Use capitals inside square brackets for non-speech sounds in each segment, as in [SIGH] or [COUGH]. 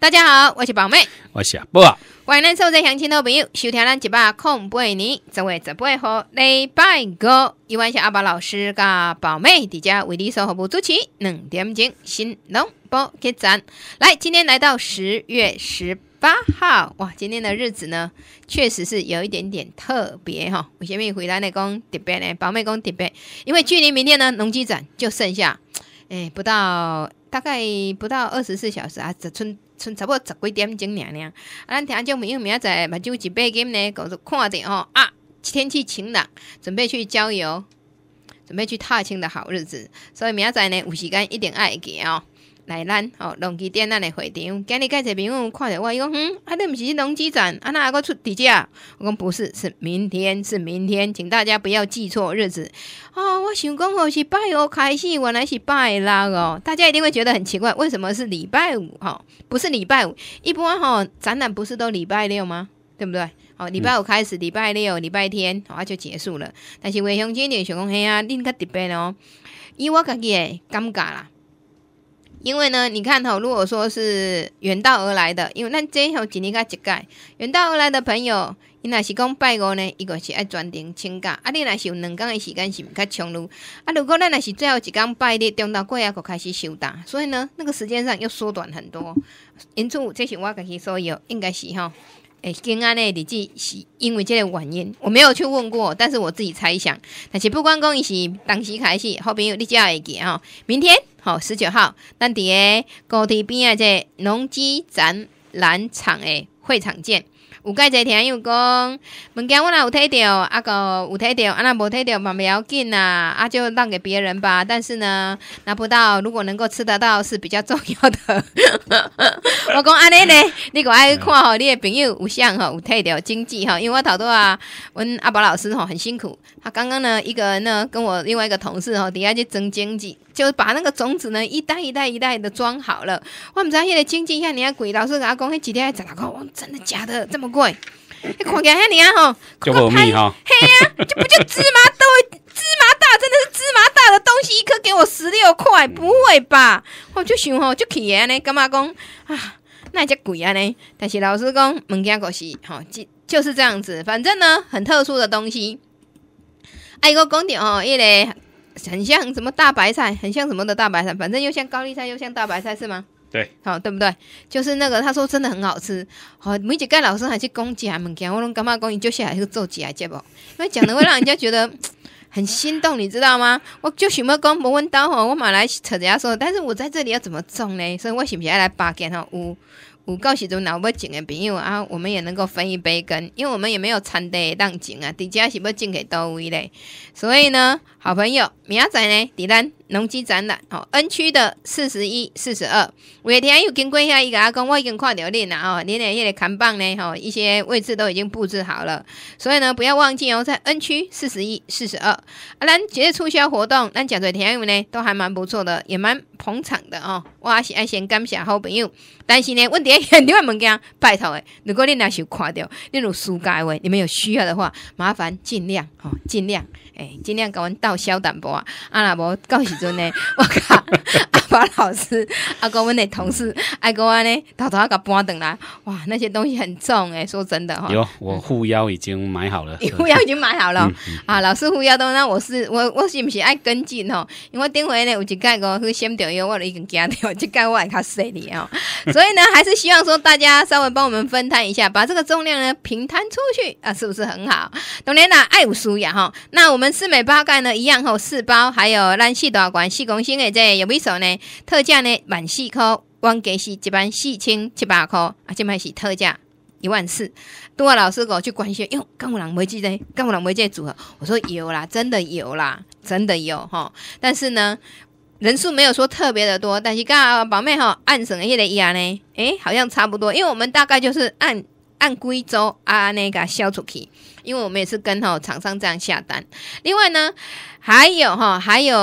大家好，我是宝妹，我是阿波。欢迎收听相亲的朋友收听我一百播空不爱你，只为直播和礼拜个。一万谢阿宝老师的宝妹的家，为你守护不主持两点钟新农博车展，来，今天来到十月十八号，哇，今天的日子呢，确实是有一点点特别哈。我先面你，回答内公特别呢？宝妹公特别，因为距离明天呢，农机展就剩下哎不到大概不到二十四小时啊，这春。剩差不多十几点钟，尔尔。啊，咱听讲朋友明仔载目睭一闭紧呢，讲着看着吼啊，天气晴朗，准备去郊游，准备去踏青的好日子，所以明仔载呢，有时间一定爱去哦。来咱哦，龙基展览的会场，今日介绍朋友看着我，伊讲哼，啊你毋是龙基展，啊那阿个出伫价？我讲不是，是明天，是明天，请大家不要记错日子哦。我想讲吼是拜五开始，原来是拜六哦，大家一定会觉得很奇怪，为什么是礼拜五吼？不是礼拜五，一般吼展览不是都礼拜六吗？对不对？哦，礼拜五开始，礼拜六、礼拜天啊就结束了。但是惠雄弟就想讲嘿啊，恁较特别哦，以我家己诶感觉啦。因为呢，你看哈，如果说是远道而来的，因为那这一年只一届远道而来的朋友，伊若是讲拜五呢，一个是爱专程请假，啊，你若是两天的时间是较充路，啊，如果那若是最后一工拜日，中到过呀，佮开始休假，所以呢，那个时间上又缩短很多。因此，这是我跟你所有应该是哈，诶，今安的日子是因为这个原因，我没有去问过，但是我自己猜想，但是不管讲伊是当时开始，后边有你就要会记哦，明天。吼十九号，咱伫诶高铁边啊，这农机展览场诶会场见。有介侪听友讲，物件我若有睇到啊个，有睇到，啊若无睇到，嘛袂要紧啦，啊就让给别人吧。但是呢，拿不到，如果能够吃得到是比较重要的。[LAUGHS] 我讲安尼呢，你个爱看吼，你的朋友，有像吼，有睇到经济吼，因为我头拄啊，阮阿宝老师吼，很辛苦。他刚刚呢，一个人呢，跟我另外一个同事吼，底下去争经济。就是把那个种子呢一袋一袋一袋的装好了，我唔知道现在经济像你啊贵，老师给他讲，那几天还涨到高，真的假的这么贵？你 [LAUGHS] 看下你啊吼，就后面哈，嘿呀，就不就芝麻豆，芝麻大，真的是芝麻大的东西，一颗给我十六块，不会吧？我就想吼，就起安尼，干嘛讲啊？那也叫贵安尼？但是老师讲，物件可是吼，就就是这样子，反正呢，很特殊的东西。还有一个哦，因为。很像什么大白菜，很像什么的大白菜，反正又像高丽菜，又像大白菜，是吗？对，好，对不对？就是那个，他说真的很好吃。好，梅姐盖老师还攻讲解物件，我拢感觉讲伊就下来就做起来接啵，因为讲的会让人家觉得很心动，你知道吗？我就想要讲没问到吼，我马来扯人家说，但是我在这里要怎么种呢？所以我是不是要来拔根吼？五。有够时阵，我们要种的朋友啊，我们也能够分一杯羹，因为我们也没有餐地当种啊，底家是要种给多位嘞，所以呢，好朋友，明仔呢，底咱。农机展览哦，N 区的四十一、四十二，有的天又经过遐伊个阿公，我已经看着恁了哦，恁的迄个看棒呢哦，一些位置都已经布置好了，所以呢，不要忘记哦，在 N 区四十一、四十二。啊，咱节日促销活动，咱讲出朋友呢？都还蛮不错的，也蛮捧场的哦。我也是先感谢好朋友，但是呢，问题很多物件拜托的，如果恁若是看恁那时候跨话，你有需要的话，麻烦尽量吼，尽量。哎，尽量甲阮倒消淡薄啊！啊，那无到时阵呢，[LAUGHS] 我靠，[LAUGHS] 阿爸老师、阿哥们的同事、阿哥安呢，偷偷甲搬等来，哇，那些东西很重哎，说真的哈。有，我护腰已经买好了。[LAUGHS] 护腰已经买好了啊！老师护腰都那我是我我是不是爱跟进吼？因为顶回呢有一间个去先钓鱼，我都已经惊掉，这间我也较细你哦。所以呢，还是希望说大家稍微帮我们分摊一下，把这个重量呢平摊出去啊，是不是很好？当然啦，爱有输呀哈。那我们。我们四美八盖呢一样吼，四包还有咱四大罐四公斤的这有米手呢？特价呢满四颗，原价是一万四千七八颗，啊，这卖是特价一万四。多老师我去关心，哟，干我啷没记得，干我啷没记组合。我说有啦，真的有啦，真的有哈。但是呢，人数没有说特别的多，但是刚宝妹哈按省内的压呢，诶，好像差不多，因为我们大概就是按。按规则啊那个销出去，因为我们也是跟吼厂商这样下单。另外呢，还有哈，还有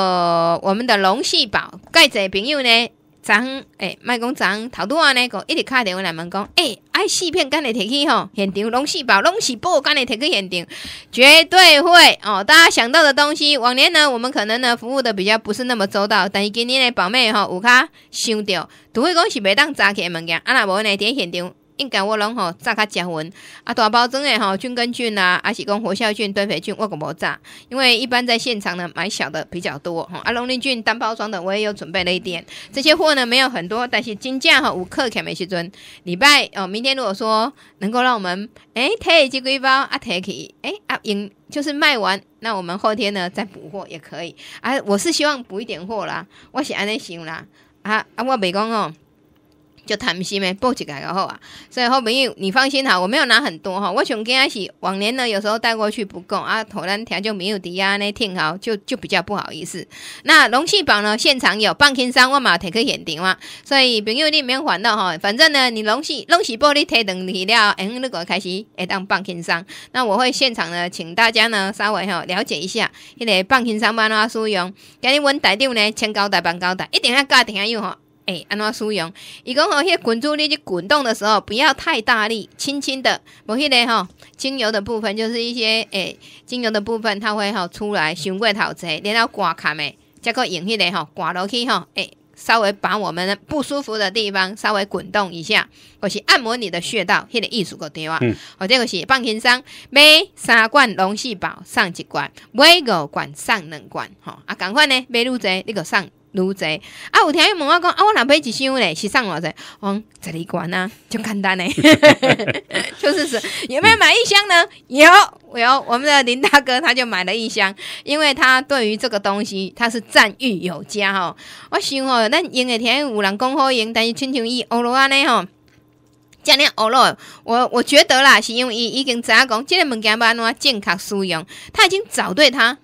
我们的龙戏宝，盖者朋友呢，昨昏卖麦工昨昏头拄啊那个一直敲电话来问讲，诶，爱四片干的天去吼，现场龙戏宝龙戏宝干的铁去现场绝对会哦。大家想到的东西，往年呢我们可能呢服务的比较不是那么周到，但是今年的宝妹吼有卡想着，除非讲是别当早起的物件，啊那无呢在现场。应该我拢吼炸较食温啊！大包装的吼菌根菌啊，阿是讲活酵菌、堆肥菌，我个无炸，因为一般在现场呢买小的比较多吼。啊，龙鳞菌单包装的我也有准备了一点，这些货呢没有很多，但是金价吼五克肯美只樽。礼拜哦，明天如果说能够让我们诶退、a k 几龟包啊退去诶啊赢就是卖完，那我们后天呢再补货也可以啊。我是希望补一点货啦，我是安尼想啦啊啊！我未讲吼。就谈心诶，报一个就好啊，所以后朋友，你放心哈，我没有拿很多哈，我想应该是往年呢有时候带过去不够啊，突然天就没有抵押那听好，就就比较不好意思。那龙气宝呢，现场有半轻三万马铁去现场嘛，所以朋友你免烦恼哈，反正呢你龙气龙气玻璃铁等材料，嗯如果开始会当半轻三，那我会现场呢请大家呢稍微哈了解一下，迄个半轻三万怎使用，今日阮台料呢，千交代半交代，一定要教点啊用哈。诶，安怎使用？伊讲吼？迄滚珠，你去滚动的时候不要太大力，轻轻的。无迄个吼精油的部分就是一些诶，精油的部分它会吼出来，伤过头侪，然后刮卡诶，则个用迄个吼刮落去吼。诶，稍微把我们不舒服的地方稍微滚动一下，或是按摩你的穴道，迄个意思够对哇。或者个是放心松，买三罐龙气宝送一罐，买五罐送两罐，吼。啊，赶快呢，买愈侪，你个送。愈济啊！有听伊问我讲，啊，我若买一箱咧，是送偌济讲十二罐啊，就简单嘞，[LAUGHS] 就是是有没有买一箱呢？有有，我们的林大哥他就买了一箱，因为他对于这个东西他是赞誉有加吼。我想吼，咱用的天有人讲好用，但是亲像伊欧罗安尼吼，今年学罗，我我觉得啦，是因为伊已经知影讲这个物件要安怎健康使用，他已经找对他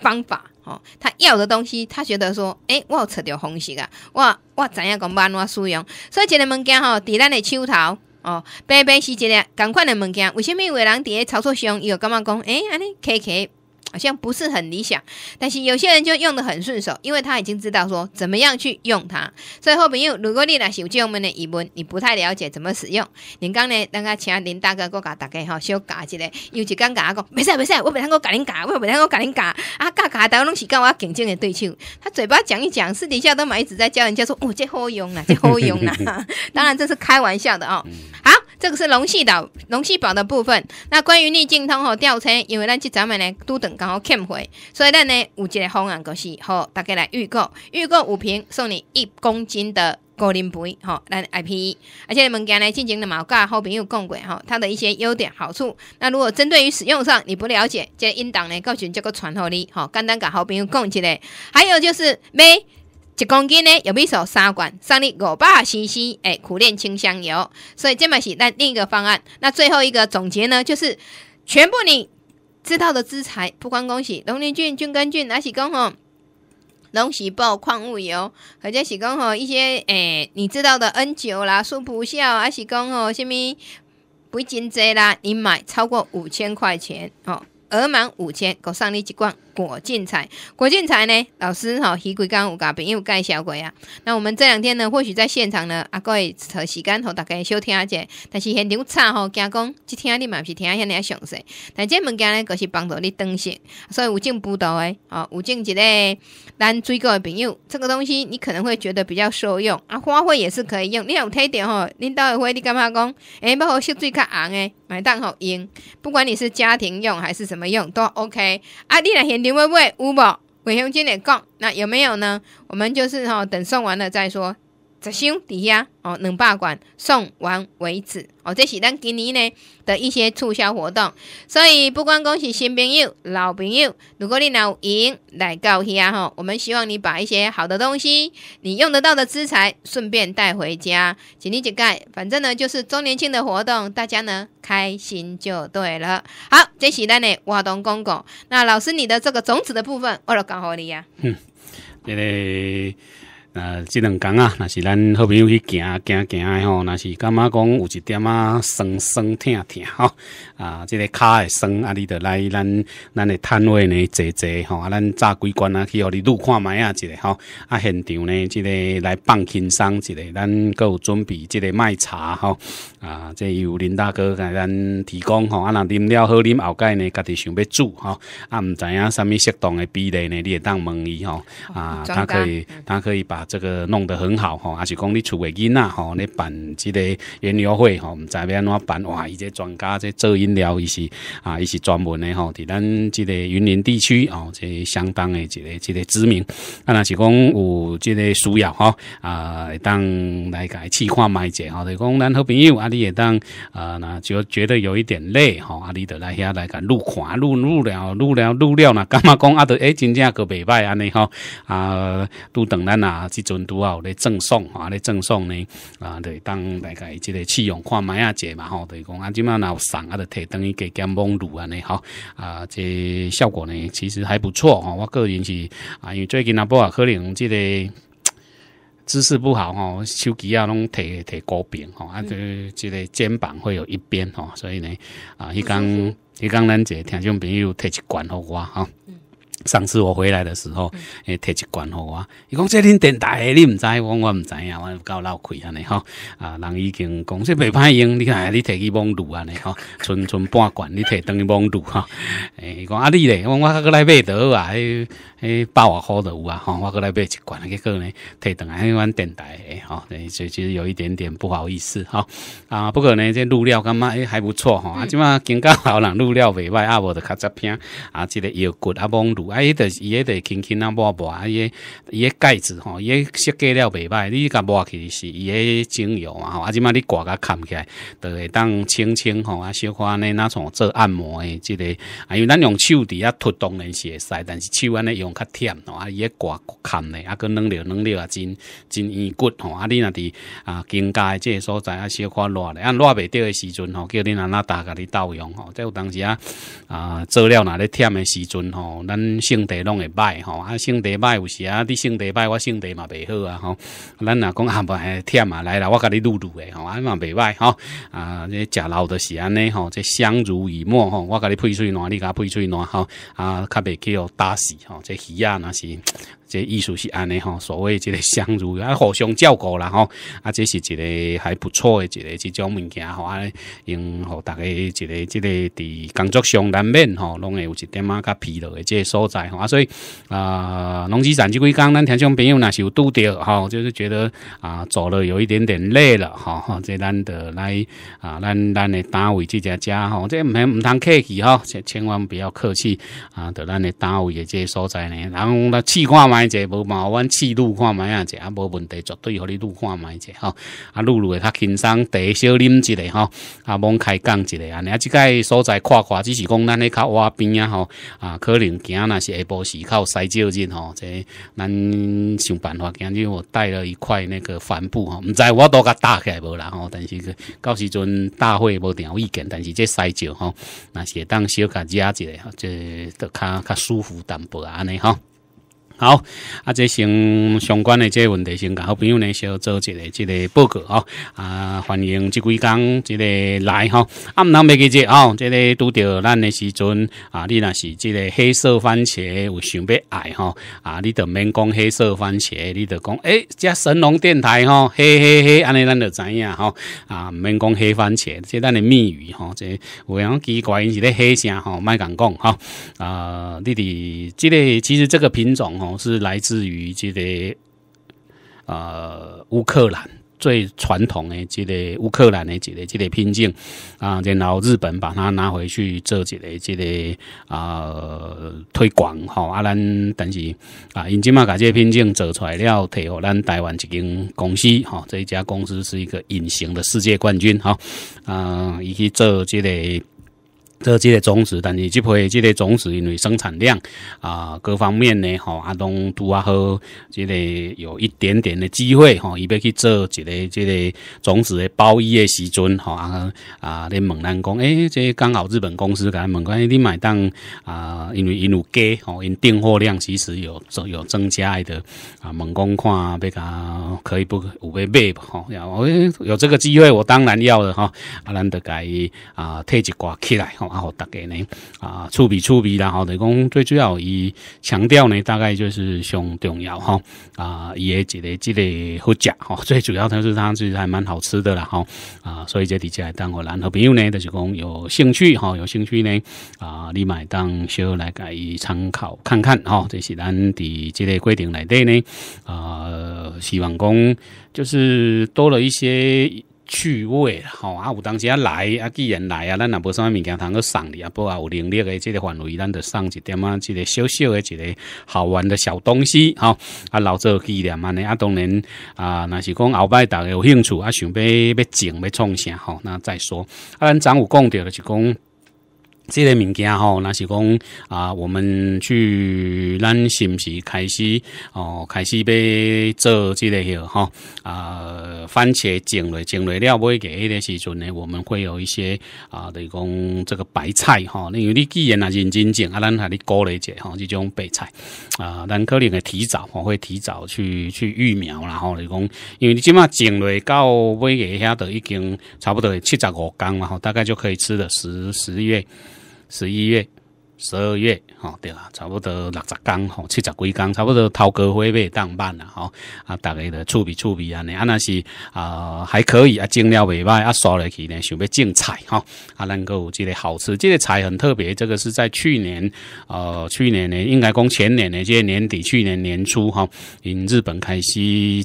方法。吼他要的东西他觉得说诶我有找着方式啊我我知影讲要安怎使用所以一个物件吼伫咱的手头哦白白是一个共款的物件为啥物有的人伫诶操作上伊会感觉讲诶安尼客客好像不是很理想，但是有些人就用得很顺手，因为他已经知道说怎么样去用它。所以后朋友，如果你来有这我们的疑问，你不太了解怎么使用，您刚呢，刚刚请林大哥给我大概哈，小嘎一下。有其刚刚阿没事没事，我不能我改您改，我不能我改您改，啊，嘎嘎都个东西我竞争的对手。他嘴巴讲一讲，私底下都嘛一直在教人家说，哦，这好用啊，这好用啊。[LAUGHS] [LAUGHS] [LAUGHS] 当然这是开玩笑的哦。好。这个是龙系岛、龙系宝的部分。那关于逆境通吼吊车，因为咱今咱们呢都等刚好欠会，所以咱呢有一个方案，就是吼大家来预购，预购五瓶送你一公斤的高岭肥吼。咱 I P 而且物件呢，进行的毛价，好朋友讲过吼，它的一些优点、好处。那如果针对于使用上你不了解，就应当呢告诉你这个穿透力，吼，简单跟好朋友讲一下。还有就是买。一公斤呢？有必手三管，上力五百 CC，诶苦练清香油，所以这么是另一个方案。那最后一个总结呢，就是全部你知道的资材，不光恭喜龙鳞菌、菌根菌，而且刚好。龙喜宝矿物油，或者喜讲吼一些诶，你知道的 N 九啦、素普效，还喜讲吼什物水金 Z 啦，你买超过五千块钱哦，额满五千可上力几罐。果建才。果建才呢？老师吼迄几工有甲朋友介绍过啊。那我们这两天呢，或许在现场呢，阿会找时间头大家小听下者，但是现场差吼惊讲一听你嘛是听遐尼详细。但这物件呢，就是帮助你装饰，所以有进步导诶，吼有进一个咱水果的朋友，这个东西你可能会觉得比较受用啊。花卉也是可以用，你有特点吼，恁兜的花你感觉讲？哎，要好吸水较红诶，买当好用。不管你是家庭用还是什么用，都 OK 啊。你来现。林微微、五宝、韦雄金的杠，那有没有呢？我们就是哈，等送完了再说。只箱底下哦，两百罐送完为止哦，这是咱今年呢的一些促销活动，所以不光恭喜新朋友、老朋友，如果你有赢来到下吼，我们希望你把一些好的东西、你用得到的资材顺便带回家，请你节概，反正呢就是周年庆的活动，大家呢开心就对了。好，这是咱的沃东公公，那老师你的这个种子的部分，我来搞好你呀。嗯，因为。啊，即两天啊，若是咱好朋友去行行行的吼，若是感觉讲有一点啊酸酸疼疼吼。啊，即个骹会酸啊，你着来咱咱的摊位呢坐坐吼。啊，咱炸几罐啊，去互你路看卖啊，一个吼。啊，现场呢，即个来放轻松一个咱有准备即个麦茶吼。啊，这由林大哥给咱提供吼。啊，若啉了好啉后盖呢，家己想要煮吼。啊，毋知影啥物适当的比例呢，你会当问伊吼。啊，他可以他可以把这个弄得很好吼，还是讲你厝诶囡仔吼，你办即个圆游会吼，毋知要安怎办哇？伊这专家这做饮料，伊是啊，伊是专门诶吼，伫咱即个云林地区吼，即、哦、相当诶一个一个知名。啊，若是讲有即个需要吼，啊，会当来甲伊试看卖者吼，就讲、咱好朋友啊，你会当啊，那就觉得有一点累吼，啊，你得来遐来甲录看录录了录了录了若感觉讲啊，得诶、真正个袂歹安尼吼啊，拄等咱啊。即阵拄好咧赠送啊，咧赠送呢啊，对，当大概一个试用看卖啊，者嘛吼，是讲啊，即马若有送，啊，就提等于加减网乳安尼吼啊，即效果呢其实还不错吼，我个人是啊，因为最近阿啊，可能即个 [TSK] 姿势不好吼，手机啊拢提提高边吼，啊，就即个肩膀会有一边吼，所以呢啊，迄工迄工咱个听众朋友提一罐互我吼。上次我回来的时候，诶，提一罐给我。伊讲这恁电大，你唔知，我我唔知呀，我够老亏安尼吼。啊，人已经讲说袂歹用，你看你提去包卤安尼吼，存存半罐，你提等于一包卤哈。诶，伊讲啊，汝咧，我我来买倒啊。迄把我好的有啊，吼，我过来买一罐结果呢，摕倒来迄款电台，诶。所以其实有一点点不好意思吼。啊，不过呢，这入料感觉诶还不错吼。啊，即马今个好人入料袂歹，啊，无着较杂片啊，即个腰骨阿帮乳，啊，伊的伊的轻轻啊摸抹，啊，伊伊个盖子吼，伊个设计了袂歹，你甲抹起是伊个精油嘛，啊，即满你挂甲看起来都会当轻轻吼，啊，小可安尼若种做按摩诶，即个，啊，因为咱用手伫遐推动是会使，但是手安尼用。较忝吼啊！伊诶挂骨啃啊个能力能力啊真真硬骨吼啊！你若伫啊，经界即个所在啊，小可热咧，啊，热未着诶时阵吼，叫你安那大家咧斗用吼。再有当时啊啊，做了若咧忝诶时阵吼，咱性地拢会歹吼啊，性地歹有时啊，你性地歹，我性地嘛袂好啊吼。咱若讲啊伯嘿忝啊，来啦，我甲你撸撸诶吼，啊嘛袂歹吼啊！你食老的是安尼吼，这相濡以沫吼，我甲你配水暖，你甲配水暖吼啊，较袂互打死吼这。no, así, 这艺术是安尼吼，所谓这个相处啊，互相照顾啦吼，啊，这是一个还不错的，一个这种物件啊，用好大家一个，这个伫工作上难免吼，拢会有一点啊，较疲劳的这所在哈。所以啊，农机站这几工，咱听众朋友若是有拄着吼，就是觉得啊，做了有一点点累了吼，这咱的来啊，咱咱的单位这家家吼，这唔毋当客气哈，千万不要客气啊，在咱的单位的这所在呢，然后呢，试看嘛。即无麻烦，试路看啊者啊，无问题，绝对互你路看觅者吼。啊，路路会较轻松，茶小啉一下吼，啊，罔开讲一下安尼啊，即个所在跨跨，只是讲咱咧较瓦边啊吼。啊，可能今若是下晡时靠西照日吼。即，咱想办法。今日我带了一块那个帆布吼，毋知我都搭起来无啦吼。但是到时阵大会无有意见，但是这西照吼，那会当小甲家一下，这都较较舒服淡薄安尼吼。好，啊，这相相关的这问题先讲，好朋友呢，先做一个这个报告哦。啊，欢迎这几工这个来哈，暗通袂记这哦，这个拄着咱的时阵啊，你若是这个黑色番茄有想要爱哈？啊，你都免讲黑色番茄，你都讲诶，这神龙电台哈，嘿嘿嘿，安尼咱就知影哈。啊，免讲黑番茄，这咱的密语哈，这有样奇怪因是咧黑声哈，卖敢讲哈。啊，你哋这个其实这个品种哦。是来自于这个呃乌克兰最传统的这个乌克兰的这个这个品种啊，然后日本把它拿回去做一个这个啊推广哈，啊咱但是啊因进嘛，把这个品种做出来了，提给咱台湾一间公司哈，这一家公司是一个隐形的世界冠军哈啊，伊去做这个。这个种子，但是这批这个种子，因为生产量啊，各方面呢，吼，阿东都啊好，这个有一点点的机会，吼，伊要去做一个这个种子的包衣的时阵，吼，啊，恁猛工讲，哎，这刚好日本公司讲猛讲，你买当啊，因为因有加，吼，因订货量其实有有增加的，啊，猛讲看要甲可以不有得买吧，吼，我有这个机会，我当然要了吼，啊，咱得伊啊，退一挂起来，吼。然后大家呢啊粗笔粗笔，然后等讲最主要以强调呢大概就是上重要哈啊伊个一个这个好食哈最主要就是它是还蛮好吃的啦哈啊所以这底下当我兰好朋友呢就是讲有兴趣哈有兴趣呢啊你买当小来改参考看看哈这是咱的这个规定来的呢啊希望讲就是多了一些。趣味，吼啊！有当时啊来啊，既然来啊，咱啊无啥物件通够送你啊，不啊有能力的即个范围，咱就送一点啊，即个小小的、一个好玩的小东西，吼啊！留做纪念安尼啊，当然啊，若是讲后摆逐个有兴趣啊，想欲欲整欲创啥，吼，那再说啊。咱总讲着就是讲。这类物件吼，那是讲啊，我们去咱是不是开始哦？开始要做这类个吼啊，番茄种落种落了买个时阵呢，我们会有一些啊，等于讲这个白菜吼，因为你既然拿认真种啊，咱还得鼓励一下吼这种白菜啊，咱可能会提早会提早去去育苗，然后是讲，因为你即马种落到买个遐都已经差不多七十五天了吼，大概就可以吃了十十月。十一月。十二月，吼对啦，差不多六十天吼，七十几天，差不多涛哥会尾当办啦，吼啊，大概的处理处理啊，你啊那是啊还可以啊，精料袂歹啊，刷落去呢，想要精菜哈，啊能够即个好吃，即个菜很特别，这个是在去年呃去年呢，应该讲前年呢，即年底去年年初哈，因日本开始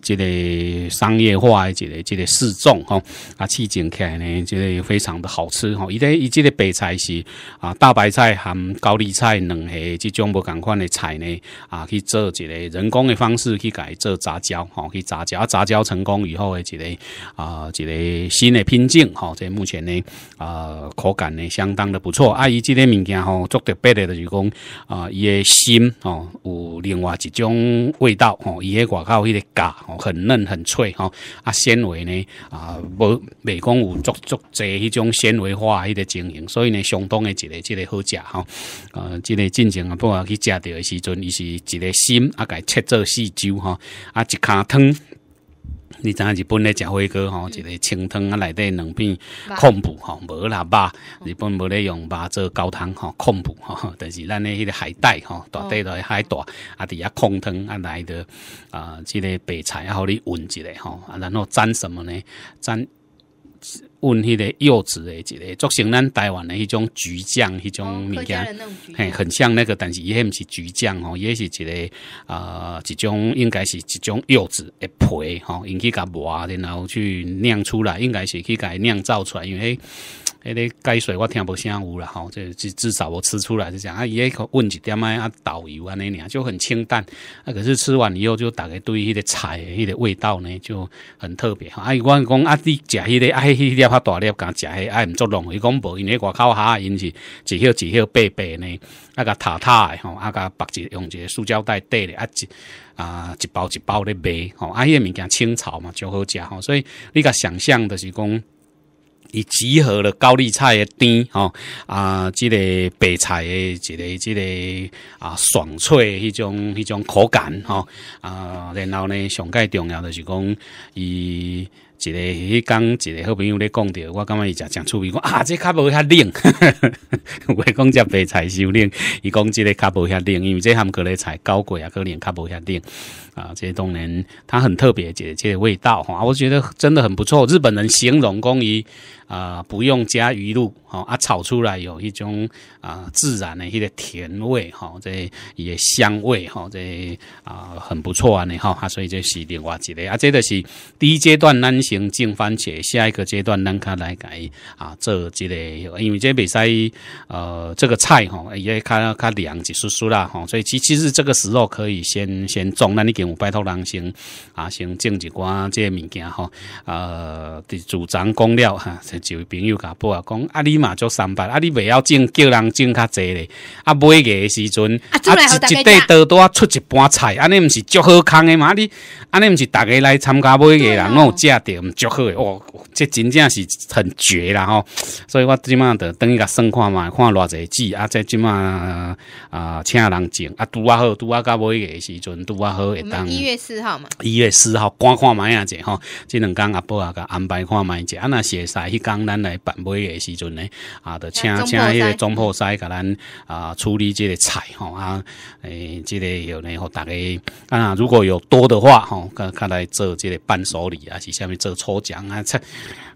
即个商业化，的这个这个试种哈，啊去种起来呢，即个非常的好吃哈，一个一即个白菜是啊大白菜含。高丽菜，两下即种无同款的菜呢，啊，去做一个人工的方式去改做杂交，吼，去杂交，啊，杂交成功以后的一个啊，一个新的品种，吼，这目前呢，啊，口感呢相当的不错。啊，伊即个物件吼，做特别的就是讲啊，伊的芯哦，有另外一种味道，吼，伊的外口迄个夹哦，很嫩很脆，吼。啊，纤维呢，啊，无未讲有足足侪迄种纤维化迄个情形，所以呢，相当的一个一个好食，哈。呃，即个进前啊，不括去食着的时阵，伊是一个心啊，该切做四周吼，啊，一骹汤。你知影日本咧食火锅吼，一个清汤啊，内底两片昆布吼，无啦肉，日本无咧用肉做高汤吼，控补吼，但是咱诶迄个海带吼，大块的海带啊，伫遐控汤啊来的啊，即个白菜啊，互你匀一下啊，然后蘸什么呢？蘸问迄个柚子的一个，做成咱台湾的迄种橘酱，迄种物件，嘿，很像那个，但是伊迄毋是橘酱吼，伊迄是一个啊，一种应该是一种柚子的皮，吼，因去甲磨，然后去酿出来，应该是去甲酿造出来，因为。迄个解说我听无啥有啦吼，这至至少我吃出来是这样啊。伊迄个问一点啊？导游安尼尔就很清淡。啊，可是吃完以后就大个对迄个菜迄个味道呢就很特别。伊我讲啊，你食迄个啊，迄个粒较大粒，敢食？迄啊，毋作浪费，讲无因为外口下，因是一许一许白白呢。啊，塌塔塔吼，啊甲白一用一个塑胶袋袋咧啊一。啊一包一包咧卖吼，啊，迄个物件清炒嘛就好食吼，所以你甲想象的是讲。伊集合了高丽菜的甜吼，啊，即个白菜的即个即个啊爽脆迄种迄种口感吼，啊，然后呢上介重要的是讲伊。一个迄讲一个好朋友咧讲着，我感觉伊食真趣味，讲啊，这卡无遐冷，我 [LAUGHS] 讲食白菜是冷，伊讲这个卡无遐冷，因为这他们类菜高贵啊，可能卡无遐冷啊，这当然它很特别，这这味道吼，我觉得真的很不错。日本人形容讲伊啊，不用加鱼露吼，啊炒出来有一种啊自然的迄个甜味吼，这也香味吼，这啊很不错啊你吼，啊所以这是另外一个，啊这个是第一阶段咱。先种番茄，下一个阶段，咱看来改啊，做这个，因为这比赛，呃，这个菜吼也较较凉，一丝丝啦，吼，所以其其实这个时候可以先先种，那你给我拜托，人先啊，先种一寡这个物件吼，呃，主张讲了哈，位朋友甲报啊，讲啊，你嘛做三百，啊，你未晓种，叫人种较济咧，啊，买嘅时阵啊，一一地多多出一盘菜，安尼毋是足好康诶嘛，啊、你安尼毋是逐个来参加买嘅人哦，食毋足好诶，哦，这真正是很绝啦吼！所以我即满得等于甲算看嘛，看偌济字啊再即满啊请人种啊，拄啊好，拄啊到尾个时阵，拄啊好一当。一月四号嘛，一月四号赶看买啊只吼，即两天阿婆啊甲安排看买只啊那会使迄工咱来办尾个时阵呢，啊，就请请迄个总破筛甲咱啊处理即个菜吼啊，诶，即个有然互大家啊，如果有多的话吼，看看来做即个伴手礼啊，是下面做。得抽奖啊！这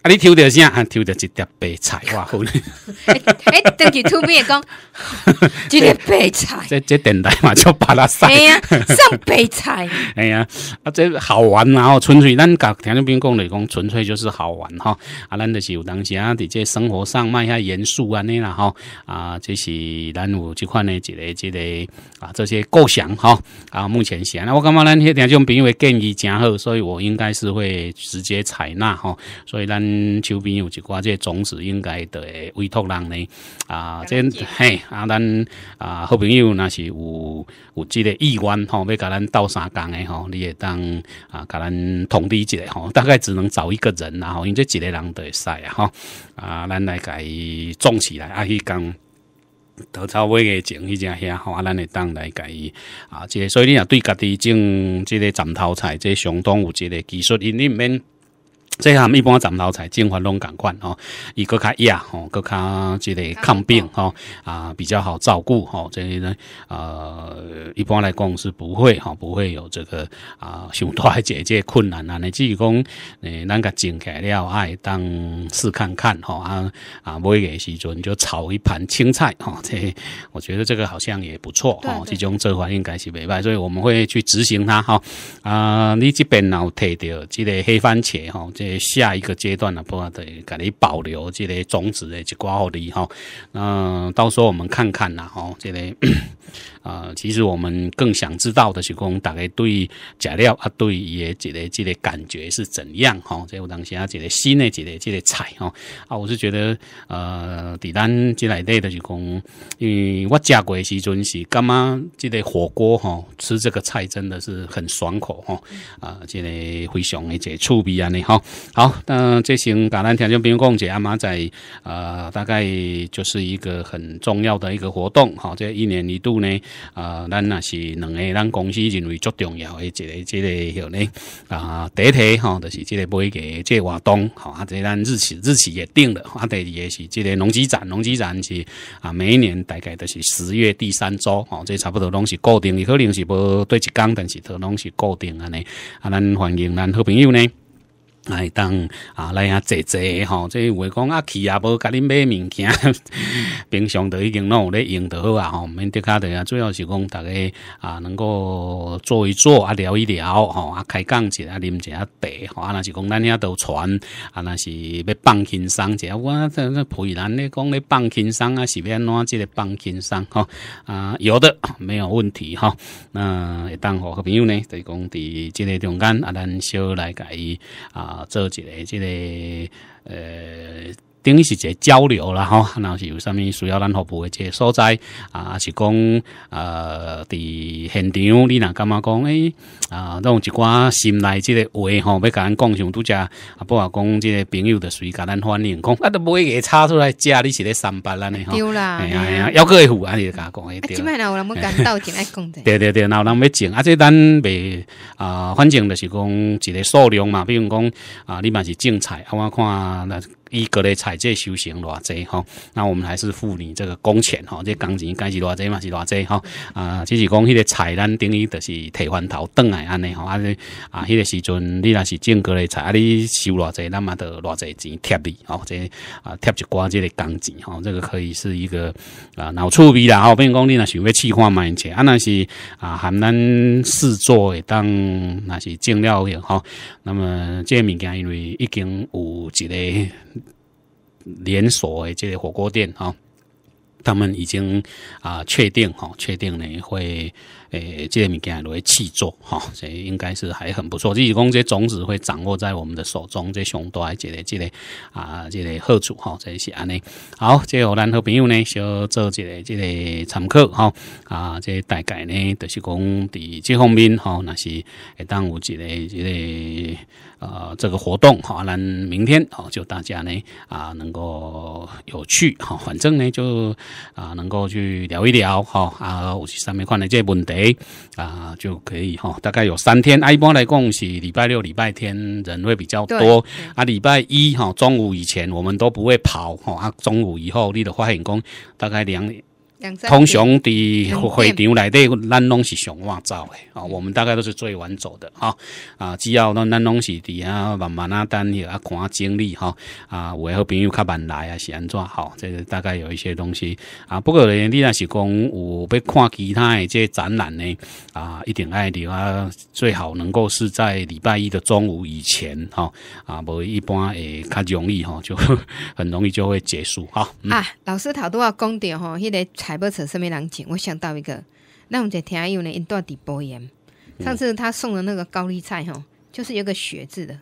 啊！你抽到啥？啊，抽到一碟白菜哇！好嘞！[LAUGHS] 哎，等于土兵也讲，几 [LAUGHS] 碟白菜。这这等待嘛，就把它上。哎呀，上 [LAUGHS] 白菜。哎呀，啊，这好玩啊！纯粹，咱讲听众朋友讲的讲，纯粹就是好玩哈！啊，咱就是有当时啊，伫这生活上卖下元素啊，那啦哈啊，这是咱有这款的，一个一个啊，这些构想哈啊，目前是安那我感觉咱听众朋友建议真好，所以我应该是会直接采纳哈，所以咱。手边有一寡这种子，应该会委托人呢。啊，真嘿，啊咱啊好朋友，若是有有即个意愿吼，要甲咱斗三共的吼，你也当啊甲咱通知一下吼，大概只能找一个人然后，因为这几个人都会使啊，吼，啊，咱来甲伊种起来啊，去讲稻草尾个种，迄只遐吼，啊，咱会当来甲伊啊，即所以你若对家己种即个斩头菜，即相当有即个技术，因你免。这他一般长老才进化拢感官哦，伊搁较亚吼，搁较即个抗病吼啊，比较好照顾吼。这里呢啊，一般来讲是不会吼，不会有这个啊上大解决困难啊。你即讲诶，咱个起来了，爱当试看看吼啊啊，买个时阵就炒一盘青菜吼。这我觉得这个好像也不错吼，即种做法应该是袂歹，所以我们会去执行它哈。啊，你这边有提着即个黑番茄吼，这。下一个阶段呢，不管对，可能保留这类种子的一挂好的哈，嗯，到时候我们看看呐，哈，这类啊，其实我们更想知道的是讲，大概对食料啊，对的这个这类感觉是怎样哈？这有当时啊，这个新的这个这类菜哈啊，我是觉得呃，伫咱这底的就讲，因为我食过的时候是干觉这类火锅哈，吃这个菜真的是很爽口哈啊，这类非常的这出鼻安尼哈。好，那这行橄榄田就不用讲，下，阿马仔，呃，大概就是一个很重要的一个活动。好，这一年一度呢，呃，咱那是两个，咱公司认为最重要的一个、一个什呢？啊，一题哈，就是这个每个这个活动哈，这咱日期日期也定了，啊，二也是这个农机展，农机展是啊，每一年大概都是十月第三周哦，这差不多拢是固定，有可能是无对一江，但是都拢是固定安尼。啊，咱欢迎咱好朋友呢。来当啊，来啊坐坐吼，即话讲啊去啊，无甲恁买物件，[LAUGHS] 平常都已经拢有咧用得好啊吼。免得卡豆啊，主要是讲逐个啊能够坐一坐啊聊一聊吼啊开讲一下，啉一下茶吼。啊若是讲咱遐都传啊，若是要放轻松一下。我这这佩咱咧讲咧放轻松啊，是变哪即个放轻松吼啊？有的没有问题吼。那当好朋友呢，就是讲伫即个中间啊，咱小来介啊。啊，做一个这个，呃。等于是一个交流啦，吼，后是有啥物需要咱服务的这所在啊？是讲呃，伫现场你若感觉讲？诶啊，有一寡心内即个话吼，要甲咱共享拄则啊，不啊，讲即个朋友的随甲咱欢迎，讲啊都一个插出来，家你是咧三八啦呢，吼。丢啦，哎呀，幺个户安尼甲讲的。即摆若有人要到钱来讲者，对对对，若有人要种？啊，即咱袂啊，反正就是讲一个数量嘛，比如讲啊，你嘛是种菜，啊，我看那。伊个咧采这收成偌侪吼，那我们还是付你这个工钱吼，这工钱该是偌侪嘛，是偌侪吼，啊！只是讲迄个采咱等于就是替换头转来安尼吼，啊，啊，迄个时阵你若是种过咧菜，啊，你收偌侪，那么得偌侪钱贴你吼，即啊贴一寡即个工钱吼，这个可以是一个啊脑处味啦，吼，比如讲你若想要气化嘛，而啊那是啊含咱试做诶，当那是种了也吼。那么这物件因为已经有一个。连锁的这个火锅店哈，他们已经啊确定哈，确定呢会诶，这个物件会去做哈，所以应该是还很不错。就是讲，这种子会掌握在我们的手中，这熊多这个这个啊这个好处哈，这些安尼。好，这河咱好朋友呢，小做一个这个参考哈啊，这大概呢，就是讲在这方面哈，那是会当有一个几个。呃，这个活动哈，那明天哈，就大家呢啊，能够有趣哈，反正呢就啊，能够去聊一聊哈啊，我去上面看的这些问题啊，就可以哈，大概有三天，一般来讲是礼拜六、礼拜天人会比较多，啊，礼拜一哈中午以前我们都不会跑哈，啊，中午以后立了欢迎工，大概两。通常伫会场内底，咱拢是上晚走的啊。我们大概都是最晚走的哈啊。只要咱咱拢是伫啊慢慢啊等啊看经历哈啊，诶好朋友较慢来啊，是安怎好？这个大概有一些东西啊。不过你若是讲有要看其他诶，即展览呢啊，一定爱啊，最好能够是在礼拜一的中午以前哈啊，无一般会较容易哈，就 [LAUGHS] 很容易就会结束哈啊。老师头多话讲着吼，迄个。还不扯身边人讲，我想到一个，那我们在听还有呢一段的播音，上次他送的那个高丽菜吼，就是有个雪字的，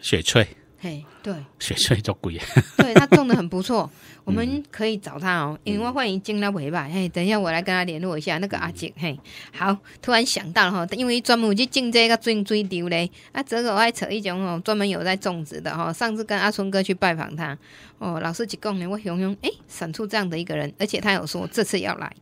雪翠。嘿，对，水水作贵，[LAUGHS] 对他种的很不错，我们可以找他哦，因为欢迎进他尾巴。嘿，等一下我来跟他联络一下那个阿杰。嘿，好，突然想到了哈，因为专门去进这个种水丢嘞，啊，这个我还扯一种哦，专门有在种植的哈。上次跟阿春哥去拜访他，哦，老师几公年，我形容哎，闪出这样的一个人，而且他有说这次要来，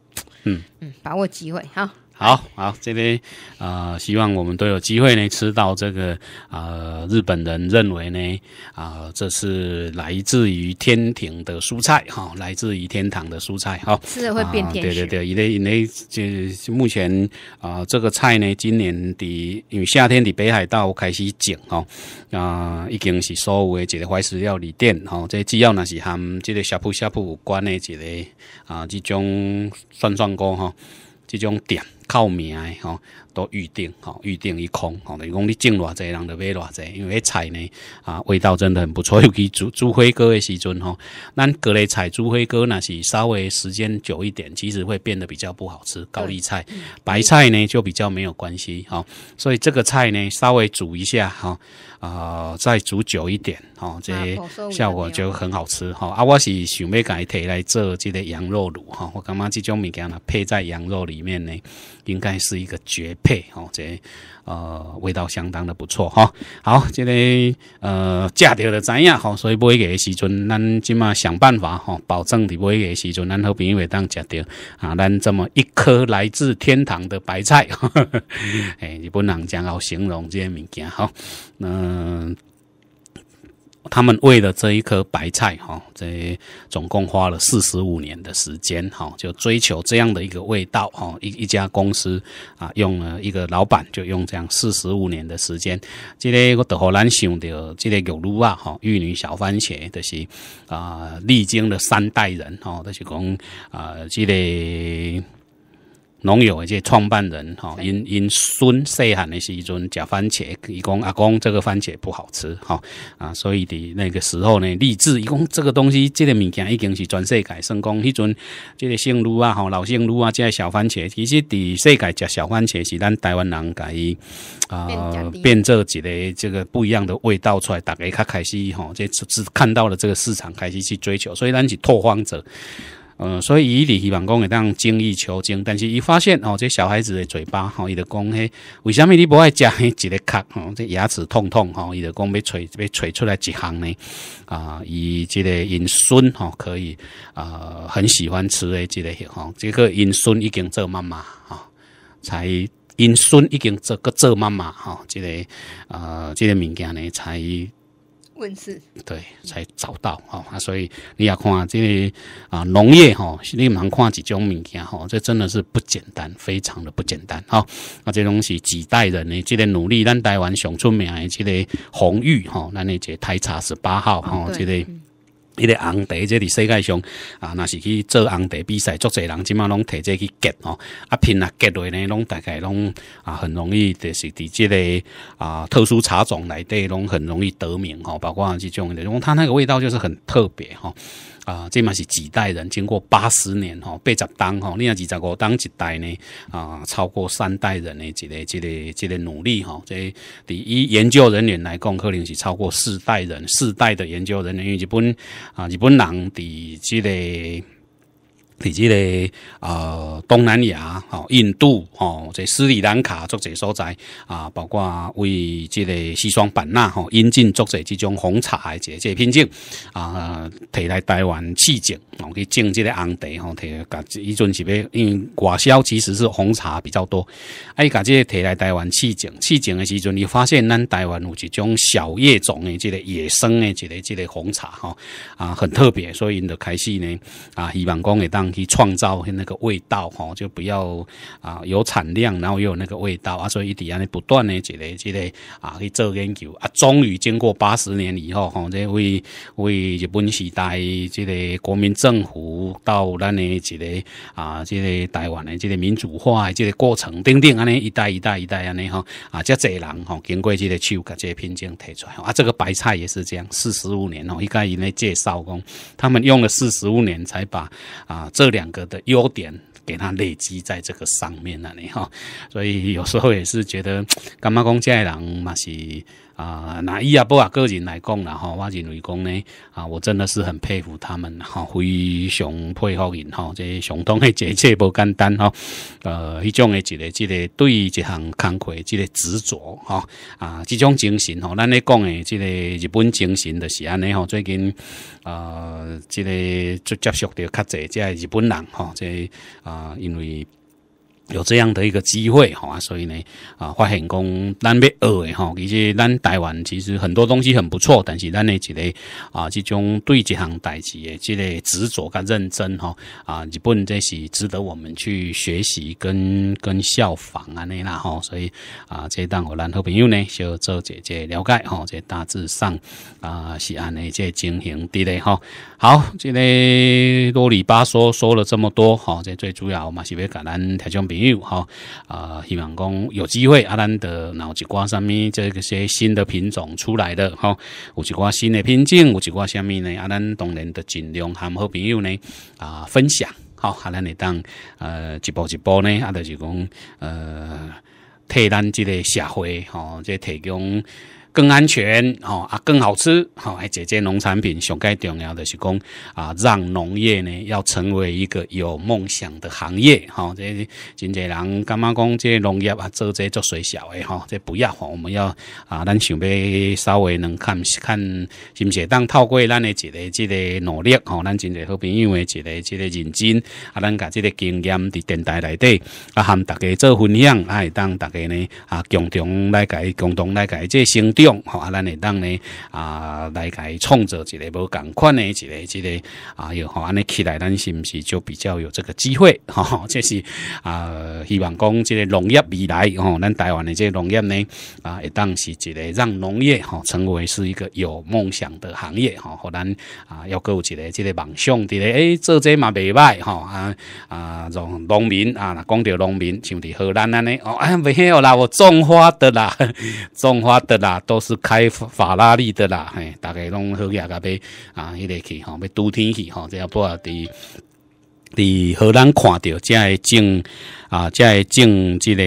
嗯嗯，把握机会哈。好好，这边，呃，希望我们都有机会呢吃到这个，呃，日本人认为呢，啊，这是来自于天庭的蔬菜哈，来自于天堂的蔬菜哈。吃了会变甜。对对对，因为因为就目前啊，这个菜呢，今年的因为夏天的北海道开始景哦，啊，已经是所有的一个怀石料理店哈，这主要那是和这个呷哺呷哺有关的一个啊，这种涮涮锅哈，这种店。靠名吼，都预定吼，预定一空吼，等于讲你进偌济人都买偌济，因为菜呢啊味道真的很不错，[LAUGHS] 尤其煮煮回锅的时阵吼，那各类菜煮辉锅那是稍微时间久一点，其实会变得比较不好吃。高丽菜、白菜呢就比较没有关系吼，所以这个菜呢稍微煮一下哈，呃再煮久一点哈，这效果就很好吃哈。啊，我是想要改摕来做这个羊肉卤哈，我感觉这种物件呢配在羊肉里面呢。应该是一个绝配哦，这呃味道相当的不错哈。好，这个呃吃着的怎样哈？所以买会个时阵，咱即马想办法哈，保证你买会个时阵，咱和朋友会当吃着啊。咱这么一颗来自天堂的白菜，哎，[LAUGHS] 日本人真好形容这些物件哈。嗯。他们为了这一颗白菜，哈，这总共花了四十五年的时间，哈，就追求这样的一个味道，哈，一一家公司啊，用了一个老板，就用这样四十五年的时间。这个我突然想到，这个有路啊，哈，玉女小番茄，就是啊，历经了三代人，哈，都是讲啊，这个。农友这创办人哈，因因孙细汉的时一种假番茄，伊讲阿公这个番茄不好吃哈啊，所以的那个时候呢，立志伊讲这个东西，这个物件已经是全世界成功。迄阵这个姓卢啊，哈老姓卢啊，这些小番茄，其实伫世界吃小番茄是咱台湾人，甲伊啊变做一个这个不一样的味道出来，大家开始哈，这是看到了这个市场开始去追求，所以咱是拓荒者。呃，所以伊你希望讲会当精益求精，但是伊发现哦，这小孩子的嘴巴吼，伊就讲嘿，为啥物你不爱食？一个壳哦，这牙齿痛痛吼，伊就讲要吹，要吹出来一行呢？啊，伊即个因孙吼可以啊，很喜欢吃诶，只个吼，这个因孙已经做妈妈吼，才因孙已经这个做妈妈吼，这个呃，这个物件呢才。问世，对，才找到哦所以你也看这啊农业哈，你蛮看几种物件哈，这真的是不简单，非常的不简单啊那这东西几代人呢，这个努力让台湾熊出没的这个红玉哈，那那这台茶十八号哈，这类。迄个红茶即伫世界上啊，若是去做红茶比赛，足侪人即满拢摕即去结吼。啊，拼啊，结落呢，拢大概拢啊，很容易就是伫即个啊特殊茶种内底，拢很容易得名吼。包括即种的，因为它那个味道就是很特别吼。啊，这嘛是几代人经过八十年吼，八十当吼，你外几十个当一代呢啊，超过三代人的一个、一个、一个努力吼，这第一研究人员来讲，可能是超过四代人，四代的研究人员，因为日本啊，日本人的这个。即个呃东南亚吼，印度吼，这斯里兰卡作者所在啊，包括为即个西双版纳吼引进做这即种红茶的这这品种啊，提来台湾试种，我去种即个红茶吼，提个，伊阵是要因为果销其实是红茶比较多，啊伊个这提来台湾试种，试种的时阵，你发现咱台湾有一种小叶种的即个野生的即个即个红茶吼，啊，很特别，所以就开始呢啊，希望讲会当。去创造那个味道哈，就不要啊有产量，然后又有那个味道啊，所以一底下呢不断的积累积累啊，去做研究啊，终于经过八十年以后哈，这为为日本时代这个国民政府到咱的这个啊这个台湾的这个民主化这个过程，丁丁安尼一代一代一代安尼哈啊，这侪人哈，经过这个丘克这个品种提出来啊，这个白菜也是这样，四十五年哦，一概以内介绍工，他们用了四十五年才把啊。这两个的优点，给它累积在这个上面那里哈，所以有时候也是觉得，干妈公家人嘛是。啊，那伊啊，不啊个人来讲，啦，吼，我认为讲呢，啊，我真的是很佩服他们，哈，非常佩服人，吼，这上通的这这不简单，吼，呃，迄种的一个即个对于一项工课即个执着，吼，啊，即种精神，吼，咱咧讲的即个日本精神著是安尼，吼，最近，呃，即个就接触着较济，即个日本人，吼，即啊，因为。有这样的一个机会，好啊，所以呢，啊，发现讲咱要二的哈，其实咱台湾其实很多东西很不错，但是咱呢，这个啊，这种对这项代志的这类执着跟认真哈，啊，日本这是值得我们去学习跟跟效仿啊那啦哈，所以啊，这当我好朋友呢，小做姐姐了解哈，这大致上啊是安的这情形的类哈。好，这类啰里吧嗦说了这么多哈，这最主要嘛是要讲咱台中平。有吼，啊，希望讲有机会，啊，咱的，脑一瓜上面这个些新的品种出来的吼，有一瓜新的品种，有一瓜下面呢？啊，咱当然的尽量含好朋友呢啊分享好，啊，咱你当呃一步一步呢，啊，就是讲呃替咱这个社会吼，这提供。更安全哦啊，更好吃好。哎，解决农产品上该重要的是讲啊，让农业呢要成为一个有梦想的行业哈。这真济人干嘛讲这农业啊做这做水小的哈？这不要哈，我们要啊，咱想要稍微能看看是不是？当透过咱的一个这个努力哦，咱真济好朋友的一个这个认真啊，咱把这个经验伫电台内底啊，含大家做分享啊，当大家呢啊共同来改，共同来改这成。吼、啊！咱会当咧啊，来伊创造一个无共款的，一个，一个啊！有吼安尼起来，咱是不是就比较有这个机会？吼，[LAUGHS] 这是啊，希望讲这个农业未来，吼，咱台湾的这农业呢啊，会当是一个让农业哈成为是一个有梦想的行业吼，荷咱啊，要有一个这个梦想的咧，诶，做这嘛袂歹吼啊啊，种农民啊，讲到农民，像伫荷兰安尼哦，哎，未歹啦，我种花的啦，[LAUGHS] 种花的啦。都是开法拉利的啦，嘿，大概拢好加甲贝啊，迄个去吼，要都天气吼，只要不啊？伫伫荷兰看到，才会种。啊，即系种即个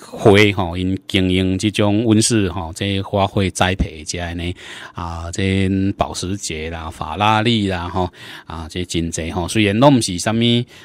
花吼，因经营即种温室吼，即花卉栽培即个呢啊，即保时捷啦、法拉利啦吼啊，即真济吼。虽然拢毋是啥物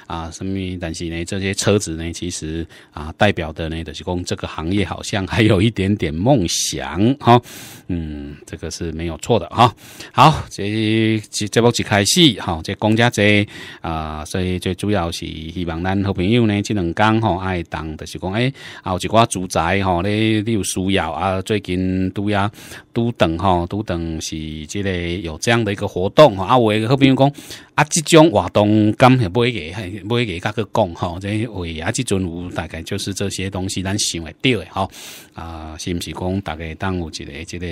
啊啥物，但是呢，这些车子呢，其实啊，代表的呢，就是讲这个行业好像还有一点点梦想哈。嗯，这个是没有错的哈。好，这这这部剧开始哈，这讲遮侪啊，所以最主要是希望咱好朋友呢，这能。讲吼爱动，就是讲哎，啊，有一寡住宅吼，你你有需要啊，最近都呀。都等吼，都等是即个有这样的一个活动吼。啊，伟个好朋友讲，啊，即种活动敢也不会个不会个甲去讲吼，即为啊，即阵有大概就是这些东西咱想会着诶吼。啊，是毋是讲大概当有一个即个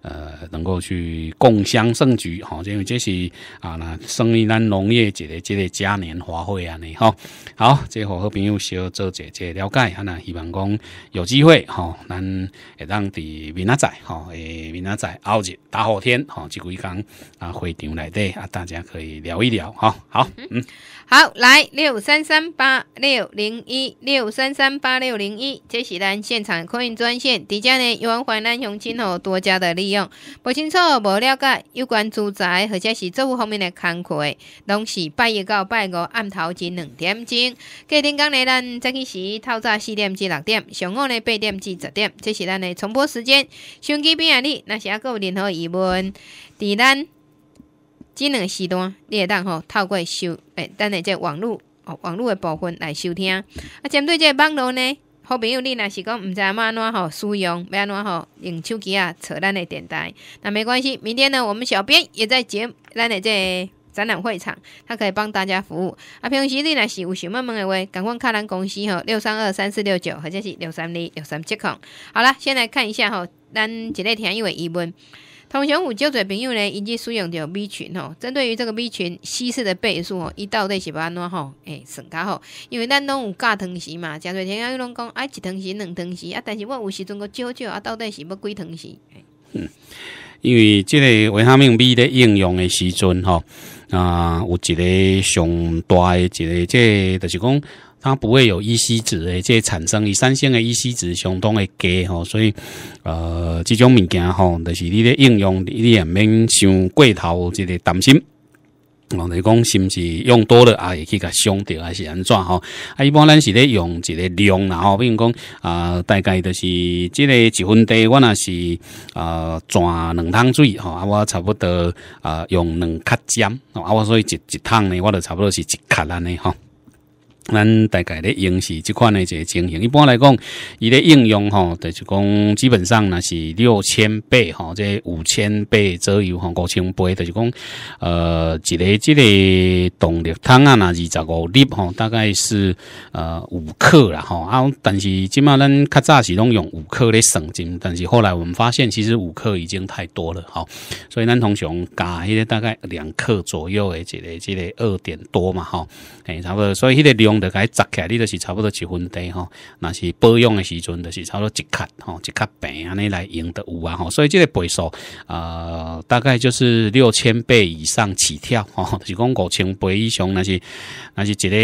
呃，能够去共襄盛举吼？因为这是啊，那生于咱农业一个即个嘉年华会安尼吼。好。即后好朋友小做者姐了解啊，那希望讲有机会吼，咱会当伫明下仔吼诶。明仔载后日大后天吼，这几工啊会场内底啊，大家可以聊一聊哈。好，嗯，好，来六三三八六零一六三三八六零一，这是咱现场空运专线，底价呢有往淮南雄亲吼多加的利用。不清楚无了解有关住宅或者是租屋方面的工课，拢是拜一到拜五暗头前两点钟，隔天讲来咱早起时，透早四点至六点，上午呢八点至十点，这是咱的重播时间。相机边啊你。那是要有任何疑问，伫咱即两个时段，会当吼透过收诶，咱诶这网络哦，网络诶部分来收听啊。针对这网络呢，好朋友你若是讲毋知影要安怎吼使用，要安怎吼用手机啊找咱诶电台，那没关系。明天呢，我们小编也在咱诶这展览会场，他可以帮大家服务。啊，平时你若是有要问问话，赶快看咱公司吼六三二三四六九或者是六三零六三七空。好了，先来看一下吼。咱一个听友的疑问，通常有真侪朋友呢，伊经使用着米群吼。针对于这个米群稀释的倍数吼，到底是不安怎吼？诶算较好，因为咱拢有加糖时嘛，诚侪听友拢讲啊，一糖时两糖时啊，但是我有时阵搁少少啊，到底是要几糖时？嗯，因为这个为虾命米的应用的时阵吼啊，有一个上大的一个，即就是讲。它不会有依西子诶，这产生与三星的依西子相当的低吼，所以呃，这种物件吼，就是你咧应用，你也免想过头，即个担心。我讲是不是用多了啊？也去甲伤掉还是安怎吼？啊，一般咱是咧用一个量，然后比如讲啊，大概就是即个一份地，我那是啊，转两桶水吼，啊，我差不多啊，用两克姜，啊，我所以一一趟呢，我就差不多是一克安尼吼。咱大概咧用是即款诶一个情形，一般来讲，伊咧应用吼，就是讲基本上若是六千倍吼，即五千倍左右，吼，五千倍，就是讲呃，一个即个动力汤啊，若二十五粒吼，大概是呃五克啦吼，啊，但是即嘛咱较早是拢用五克咧省钱，但是后来我们发现其实五克已经太多了吼，所以咱通常加迄个大概两克左右诶，一个即个二点多嘛吼，诶，差不多，所以迄个量。得扎起来，你就是差不多一分地吼，那是保养的时阵，就是差不多一克吼，一克平安尼来用的有啊吼，所以这个倍数啊，大概就是六千倍以上起跳吼，是讲五千倍以上，那是那是一个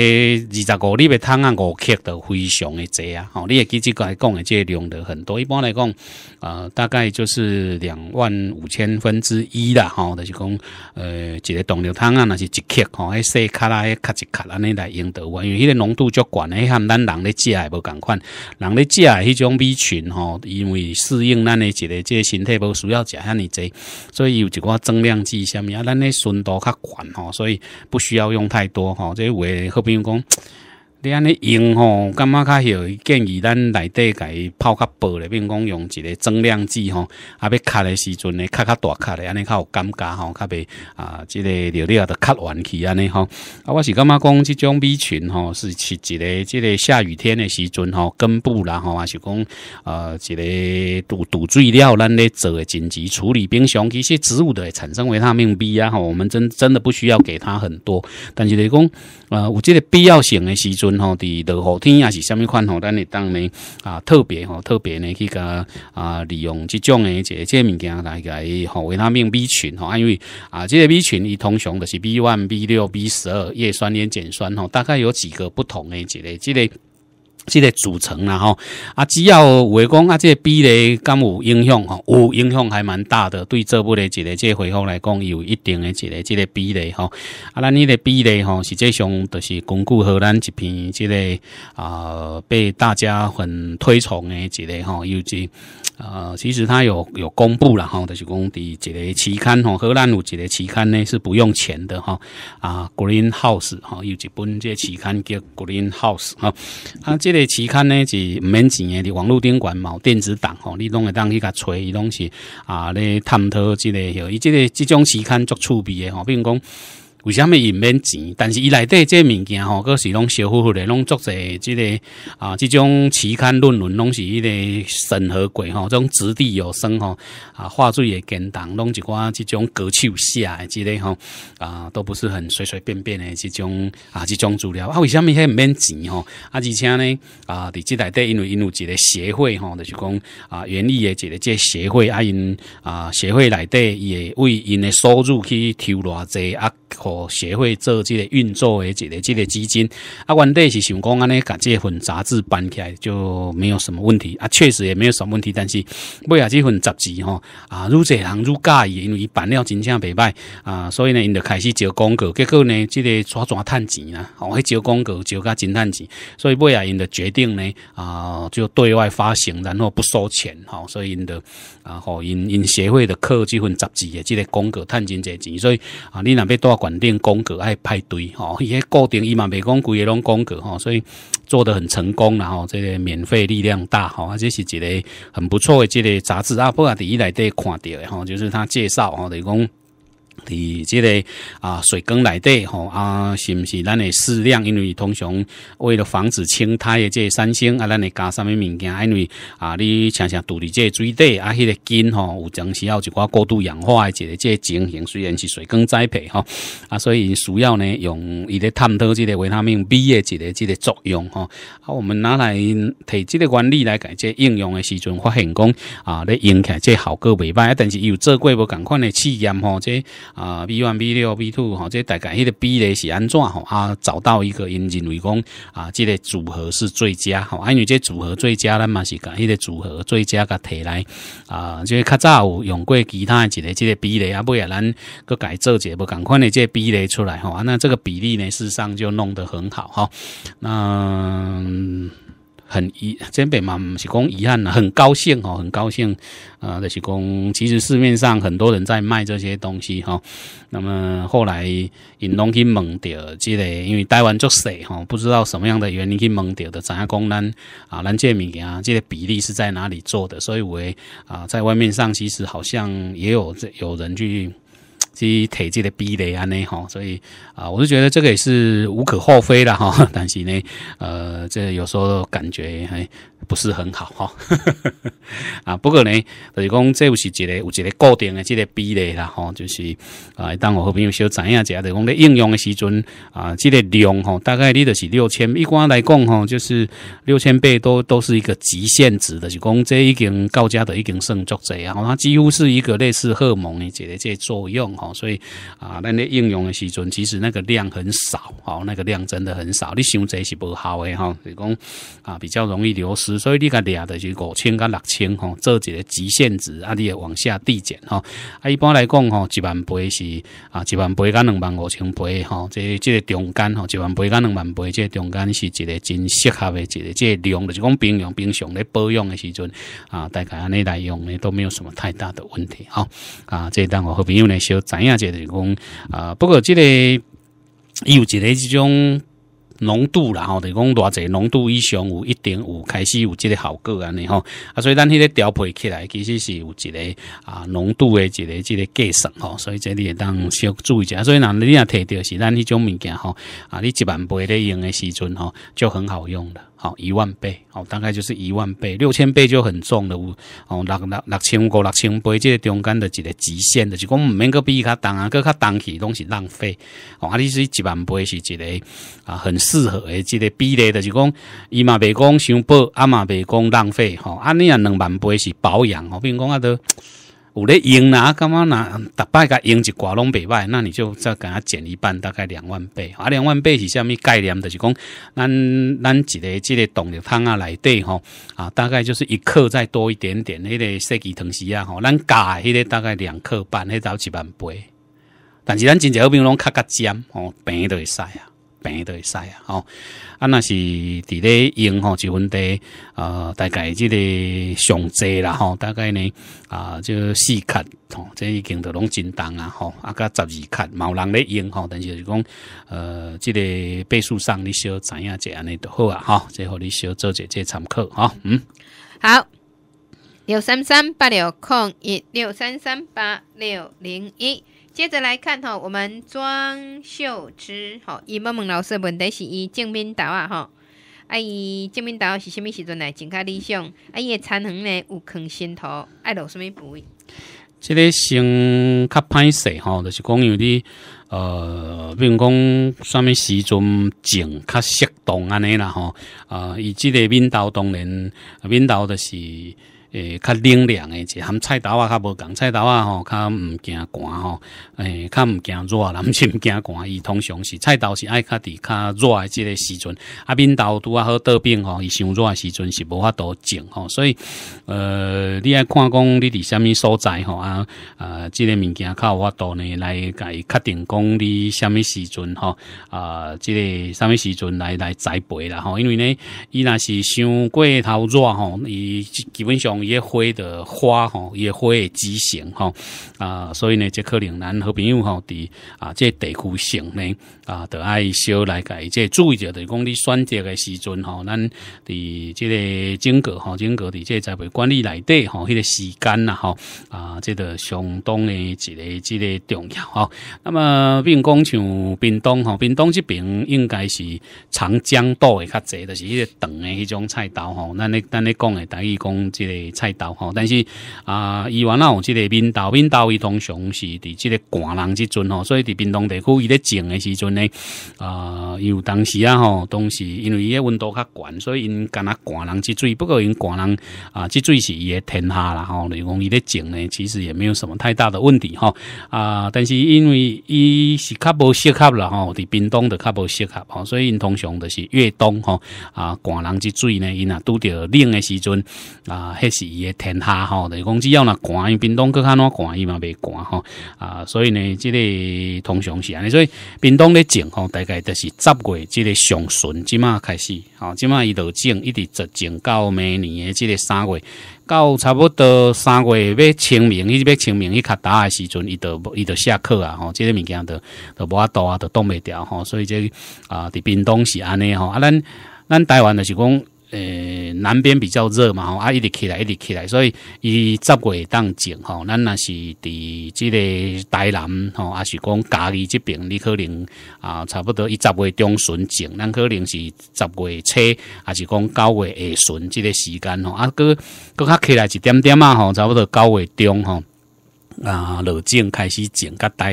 二十五你袂贪啊，五克都非常的济啊，吼，你也根来讲的这量的很多，一般来讲。呃，大概就是两万五千分之一啦，吼，就是讲，呃，一个动力汤啊，那是一克，吼，迄细卡拉还卡一卡，安尼来用得话，因为迄个浓度较悬迄含咱人咧食也无共款，人咧食迄种米群吼，因为适应咱的一个即个身体无需要食遐尼济，所以有一个增量剂下面啊，咱咧纯度较悬吼，所以不需要用太多吼，即为，好比讲。你安尼用吼，感觉较许建议咱内底伊泡较薄嘞，并讲用一个增量剂吼，啊，要卡的时阵呢，卡较大卡咧，安尼较有感觉吼，较袂啊，即个尿料都卡完去安尼吼，啊，我是感觉讲即种 B 群吼，是是一个，即个下雨天的时阵吼，根部啦吼，啊是讲呃，一个堵堵水了，咱咧做紧急处理，冰箱其实植物的产生维他命 B 啊吼，我们真真的不需要给它很多，但是咧讲，呃，有即个必要性的时阵。吼，伫落雨天也是虾米款吼，咱会当呢啊特别吼，特别呢去甲啊利用即种诶一个即个物件来甲伊吼维他命 B 群吼，因为啊即个 B 群伊通常就是 B one、B 六、B 十二、叶酸、烟碱酸吼，大概有几个不同诶一个即个。即个组成啦吼，啊只要话讲啊，即个比例敢有影响吼？有影响还蛮大的，对这部的一个即个回复来讲，有一定的一个即个比例吼。啊，咱迄个比例吼，实际上就是巩固荷兰一片，即个啊被大家很推崇的一个吼，又其呃其实他有有公布了吼，就是讲伫一个期刊吼，荷兰有一个期刊呢是不用钱的哈。啊，Greenhouse 吼，有一本即个期刊叫 Greenhouse 啊，啊这个。个期刊呢是毋免钱嘅，你网络顶馆某电子档吼，你拢会当去甲揣伊拢是啊，咧探讨即、类，吼，伊这个即种期刊足趣味嘅吼，比如讲。为什么伊免钱？但是伊内底这物件吼，佫是拢小乎乎的，拢做者即个啊，即种期刊论文拢是迄个审核过吼，这种子地有声吼啊，话术也简单，拢是寡即种手写的之类吼啊，都不是很随随便便的即种啊，即种资料啊，为什么还免钱吼？啊，而且呢啊，伫即内底因为因有一个协会吼，就是讲啊，原理的即个即协会啊因啊，协会内底也为因的收入去抽偌济啊。我协会做这个运作的这个这个基金啊，原底是想讲安尼把这份杂志办起来就没有什么问题啊，确实也没有什么问题。但是买啊，这份杂志吼啊，愈济人愈介意，因为伊办了真正袂歹啊，所以呢，因就开始招广告。结果呢，这个抓抓趁钱啊？我迄招广告，招加真趁钱。所以买啊，因的决定呢啊，就对外发行，然后不收钱哈。所以因的啊，吼因因协会的靠这份杂志的这个广告趁钱这钱，所以啊，你若要多管？练功格爱派对哦，迄固定伊嘛，袂讲规个拢功格吼，所以做得很成功然后这个免费力量大吼，而且是一个很不错的这个杂志啊，不啊伫一来得看到然吼，就是他介绍吼，等于讲。伫即个啊，水缸内底吼啊，是毋是咱的适量？因为通常为了防止青苔的即个生啊，咱会加啥物物件？因为啊，你常常拄伫即个水底啊，迄个根吼有阵时有一寡过度氧化的即个即个情形。虽然是水缸栽培吼啊，所以需要呢用伊咧探讨即个维他命 B 的即个即个作用吼。啊，我们拿来提即个原理来改即应用的时阵，发现讲啊，咧用起来即效果袂歹，但是伊有做过无共款的试验吼，即。啊，B one、B 六、B two，吼，这大概迄个比例是安怎吼？啊，找到一个因认为讲啊，这个组合是最佳，吼。啊，因为这组合最佳咱嘛？是讲迄个组合最佳，甲提来啊，就是较早有用过其他一个，即个比例，啊，不也咱佮改做者，不共款呢？这比例出来吼，啊，那这个比例呢，事实上就弄得很好哈，那。很遗真不嘛，是讲遗憾呐，很高兴哦，很高兴啊！在是讲，其实市面上很多人在卖这些东西哈。那么后来引东去蒙掉，这类因为台湾做小哈，不知道什么样的原因去蒙掉的样工呢啊，南这物件啊，这类比例是在哪里做的？所以为啊，在外面上其实好像也有这有人去。即体制的壁垒安尼吼，所以啊，我是觉得这个也是无可厚非啦哈。但是呢，呃，这有时候感觉还不是很好哈。啊，不过呢，就是讲这个是一个有一个固定的这个壁垒啦吼，就是啊，当我和朋友小知下，就讲咧应用的时阵啊，即个量吼，大概你就是六千，一般来讲吼，就是六千倍都都是一个极限值的，就讲这已经到家的已经算作这样，它几乎是一个类似荷尔蒙的这个这作用哈。所以啊，咱咧应用的时阵，其实那个量很少，哦，那个量真的很少。你想这是无效诶，吼，就以讲啊，比较容易流失。所以你个量的是五千跟六千，吼，这几个极限值啊，你也往下递减，吼，啊，一般来讲，吼，一万倍是啊，一万倍跟两万五千倍，吼，这这个中间，吼，一万倍跟两万倍，这中间是一个真适合的，一个这量就是讲平用、平常咧保养的时阵啊，大概安尼来用咧都没有什么太大的问题，哈。啊，这当我好朋友咧小。影样就是讲啊？不过即个伊有一个即种浓度啦吼，就讲偌济浓度以上，有一定有开始有即个效果安尼吼啊，所以咱迄个调配起来，其实是有一个啊浓度的，一个即个计算吼。所以这里会当需要注意一下。所以若你若摕着是咱迄种物件吼啊，你一万倍咧用的时阵吼，就很好用啦。好一万倍，好大概就是一万倍，六千倍就很重的物，哦六六六千五、六千倍这个中间的一个极限的，就讲唔免个比它重啊，个卡重起东西浪费，啊你是一万倍是一个啊很适合的这个比例的，就讲伊嘛袂讲伤报，阿嘛袂讲浪费，吼，啊你啊两万倍是保养，哦，如讲啊都。有咧用啦，感觉若逐摆甲用一寡拢袂歹，那你就再给它减一半，大概两万倍。啊，两万倍是虾米概念？就是讲，咱咱一个即个动力汤啊内底吼啊，大概就是一克再多一点点，迄个设计汤匙啊吼，咱加迄个大概两克半，迄到一万倍。但是咱真正要变拢较较尖吼，平都会使啊。病都会使啊，吼啊那是伫咧用吼就分得呃大概即个上济啦，吼大概呢啊就四克，吼这已经都拢真重啊，吼啊加十二克有人咧用吼，但是就是讲呃即个倍数上你小知影一下尼就好啊，吼，最互你小做者节参考吼，嗯，好。六三三八六空一六三三八六零一。接着来看哈，我们庄秀芝好，伊问问老师问题，是伊正面刀啊哈？啊，伊正面刀是虾米时阵来正确理想？啊，伊诶产能呢有坑新土，爱落虾米肥？即个先较歹势吼，就是讲有啲呃，比如讲虾米时阵种较适当安尼啦吼啊，伊即个面刀当然面刀著是。诶，较冷凉诶，一含菜刀啊，较无共菜刀啊，吼，较毋惊寒吼，诶，较毋惊热，毋是毋惊寒。伊通常，是菜刀是爱较伫较热诶，即个时阵，啊，面头拄啊好得病吼，伊伤热诶时阵是无法度种吼，所以，呃，你爱看讲你伫虾米所在吼啊，呃，即个物件较有法度呢，来伊确定讲你虾米时阵吼啊，即个虾米时阵来来栽培啦吼，因为呢，伊若是伤过头热吼，伊基本上。也会的花吼，也的畸形吼啊，所以呢，这可能咱好朋友吼，伫啊，这地区性呢啊的爱小来改，这注意着，就是讲你选择的时阵吼，咱伫这个整个吼整个的这栽培管理内底吼，迄个时间呐吼啊，这个相当的一个这个重要吼。那么，边讲像边东吼，边东这边应该是长江道会较济，就是迄个长的迄种菜刀吼。咱咧咱咧讲的，等于讲这个。菜刀吼，但是啊，伊原来有即个冰刀冰刀，伊通常是伫即个寒人即阵吼，所以伫冰冻地区伊咧种诶时阵呢，啊，有当时啊吼，当时因为伊诶温度较悬，所以因干那寒人即水，不过因寒人啊，即水是伊诶天下啦吼，所讲伊咧种呢，其实也没有什么太大的问题吼。啊，但是因为伊是较无适合啦吼，伫冰冻的较无适合吼，所以因通常的是越冬吼啊，寒人即水呢，因啊拄着冷诶时阵啊，还。是伊诶天下吼，是讲只要若寒，伊冰冻搁较怎寒伊嘛袂寒吼啊，所以呢，即个通常是安尼，所以冰冻咧种吼，大概就是十月即个上旬即满开始，吼，即满伊都种，一直直种到明年诶即个三月，到差不多三月要清明，伊要清明伊较打诶时阵，伊都伊都下课啊吼，即个物件都都无法度啊，都冻袂掉吼，所以即啊伫冰冻是安尼吼，啊咱咱台湾的是讲。呃，南边比较热嘛，吼啊，一直起来，一直起来，所以伊十月当景，吼，咱若是伫即个台南，吼，啊，是讲家义即边，你可能啊，差不多伊十月中旬景，咱可能是十月初，啊，是讲九月下旬即个时间，吼，啊，各各较起来一点点啊，吼，差不多九月中，吼。啊，落井开始种甲大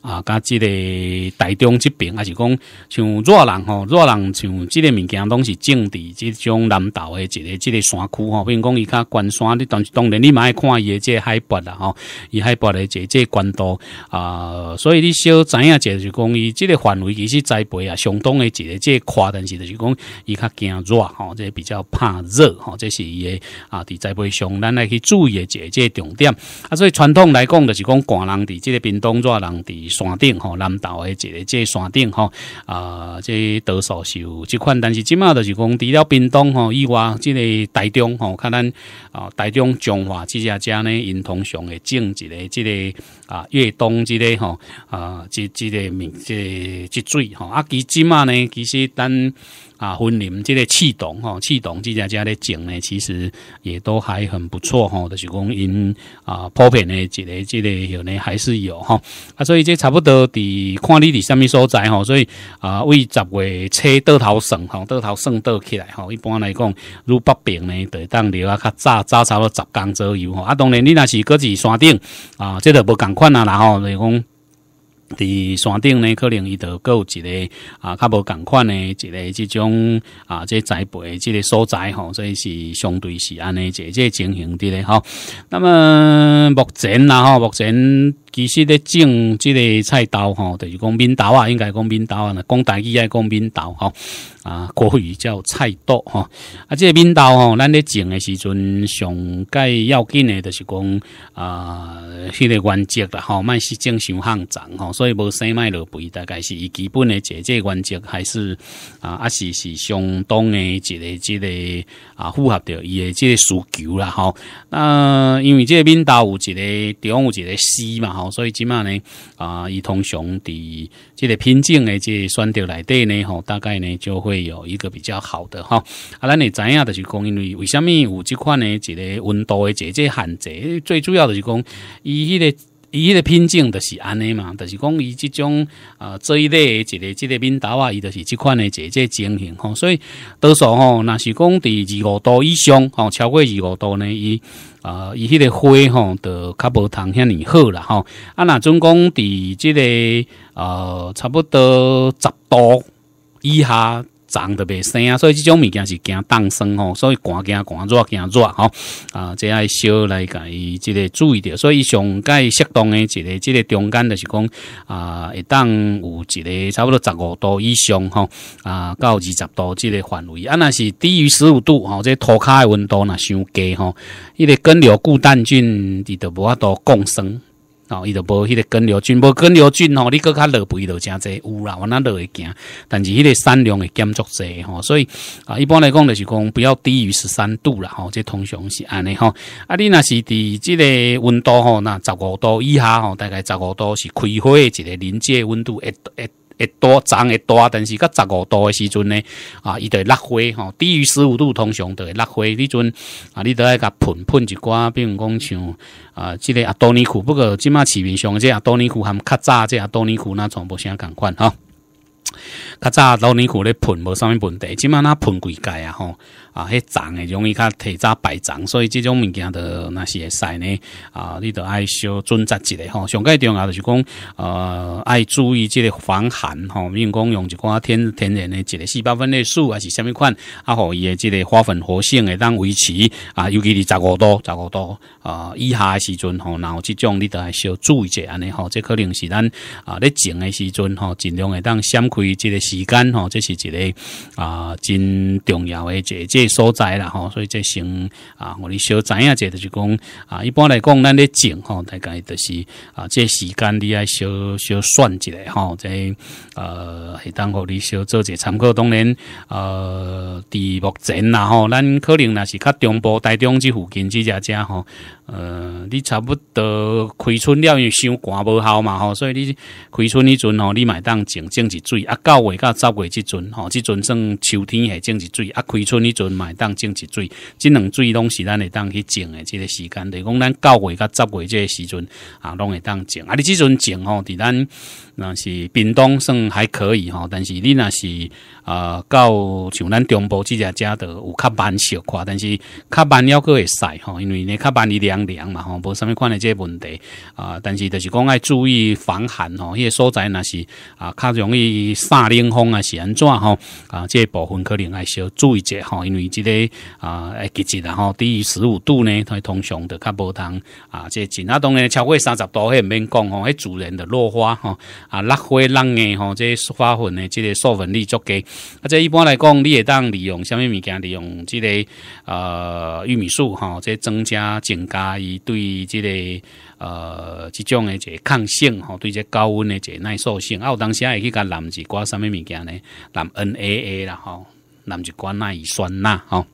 啊，甲即个大中即边，还是讲像热人吼，热人像即个物件，拢是种伫即种南岛的一个即个山区吼，比如讲伊较关山，你当然你嘛爱看伊的即个海拔啦吼，伊海拔的即即关度啊，所以你小知影，就是讲伊即个范围其实栽培啊，相当的即即夸是就是讲伊较惊热吼，即比较怕热吼，这是伊的啊，伫栽培上咱来去注意的即即重点啊，所以传统来。讲就是讲，寒人伫即个冰冻热人伫山顶吼，南岛诶一个即个山顶吼，啊，即、个多是有即款，但是即马就是讲，除了冰冻吼以外，即个台中吼，看咱啊，台中中华即只遮呢，因通常会政一个即个。啊，越冬之类吼，啊，即个的即个即水吼，啊，其即码呢，其实等啊，森林即个气动吼，气动即家家的景呢，其实也都还很不错吼。就是讲因啊，普遍的即个即个有呢，还是有吼，啊，所以这差不多，伫看你伫虾米所在吼，所以啊，为十月车到头算吼，到头算到起来吼。一般来讲，如北平呢，就当留啊，较早早差不多十公左右吼。啊，当然你若是搁伫山顶啊，这都无共。款啊，然后所是讲，伫山顶呢，可能伊就有一个啊，较无共款呢，一个即种啊，这栽培即个所在吼，所以是相对是安尼，这个情形伫咧吼。那么目前啊，吼目前。其实咧种即个菜豆吼，就是讲扁豆啊，应该讲扁豆啊，讲大爱讲扁豆吼啊，国语叫菜豆吼。啊。即、个扁豆吼，咱咧种的时阵上介要紧的，就是讲啊，迄个原则啦，吼，卖是正常上涨吼，所以无生卖落肥，大概是伊基本的即个原则还是啊啊是是相当的，一个，即个啊符合着的，诶即需求啦吼。那因为即个扁豆有一个，顶有一个丝嘛吼。所以起码呢，啊，一通兄弟，这个瓶颈的这选择来对呢，吼，大概呢就会有一个比较好的哈。啊，咱会知影的是讲，因为为什么有这款呢？一个温度的这个限制，最主要的是讲，伊迄个。伊迄个品种就是安尼嘛，就是讲伊即种啊这一类一个这个面头啊，伊就是即款的一个情形吼。所以多数吼，若是讲伫二五度以上吼，超过二五度呢，伊啊伊迄个花吼就较无通遐尼好啦吼。啊，若总讲伫即个呃差不多十度以下。长得袂生啊，所以这种物件是惊冻生吼，所以寒惊寒热惊热吼啊，即爱小来伊即个注意着，所以上盖适当的一个即个中间著是讲啊，一当有一个差不多十五度以上吼啊，到二十度即个范围啊，若是低于十五度吼，这涂骹的温度若伤低吼，一个根瘤固氮菌，伊都无法度共生。哦，伊就无迄个根瘤菌，无根瘤菌吼，你个较落肥就诚济有啦，我那落会行。但是迄个散量会减足济吼，所以啊，一般来讲就是讲不要低于十三度啦，吼，这通常是安尼吼。啊，你若是伫即个温度吼，那十五度以下吼，大概十五度是开花的一个临界温度，一、一。会多长会大，但是到十五度的时阵呢，啊，伊就会落灰吼。低于十五度，通常就会落灰。你阵啊，你都要甲喷喷一寡，比如讲像啊，即个阿多尼库，不过即卖市面上即阿多尼库含较早即阿多尼库那种无啥同款哈。较早老年苦咧喷无啥物问题，即满那喷几届啊吼，啊迄虫诶容易较提早排虫，所以即种物件若那些使呢啊，你都爱小准则一下吼。上阶重啊就是讲呃爱注意即个防寒吼，如讲用一寡天天然诶一个细胞分裂素还是啥物款，啊互伊诶即个花粉活性会当维持啊，尤其是十五度、十五度啊以下诶时阵吼，然后即种你都爱小注意者安尼吼，即可能是咱啊咧种诶时阵吼，尽量会当先。开这个时间吼，这是一个啊真重要诶一个所在啦吼，所以这先啊，我你小知影者就是讲啊，一般来讲，咱咧种吼，大概就是啊，这时间你爱小小算一下吼，在呃适当互你小做者参考。当然呃，伫目前啦吼，咱可能若是较中部、台中即附近即只家吼，呃，你差不多开春了又收寒无效嘛吼，所以你开春迄阵吼，你买当种种一水啊，九月、甲十月即阵，吼，即阵算秋天会种植水啊，开春迄阵嘛会当种植水，即两水拢是咱会当去种诶，即个时间，就如讲咱九月、甲十月即个时阵啊，拢会当种，啊，你即阵种吼，伫咱。那是冰冻算还可以哈，但是你若是啊，到像咱中部即只遮的有较慢小快，但是较慢了搁会晒哈，因为你较慢伊凉凉嘛吼，无啥物款的个问题啊。但是就是讲爱注意防寒吼，个所在若是啊，较容易沙冷风啊是安怎吼啊？这部分可能爱小注意者吼，因为即个啊，季节然后低于十五度呢，它通常的较无通啊。这其啊，当然超过三十度迄毋免讲吼，迄主人的落花哈。啊，落花冷诶吼，即花粉诶，即个授粉力足低。啊，即一般来讲，你也当利用虾米物件，利用即个呃玉米素吼，即增加增加伊对即个呃即种嘅即抗性吼，对即高温嘅即耐受性。啊，有当下会去甲氨基寡虾米物件呢，氨基寡乙酸钠吼。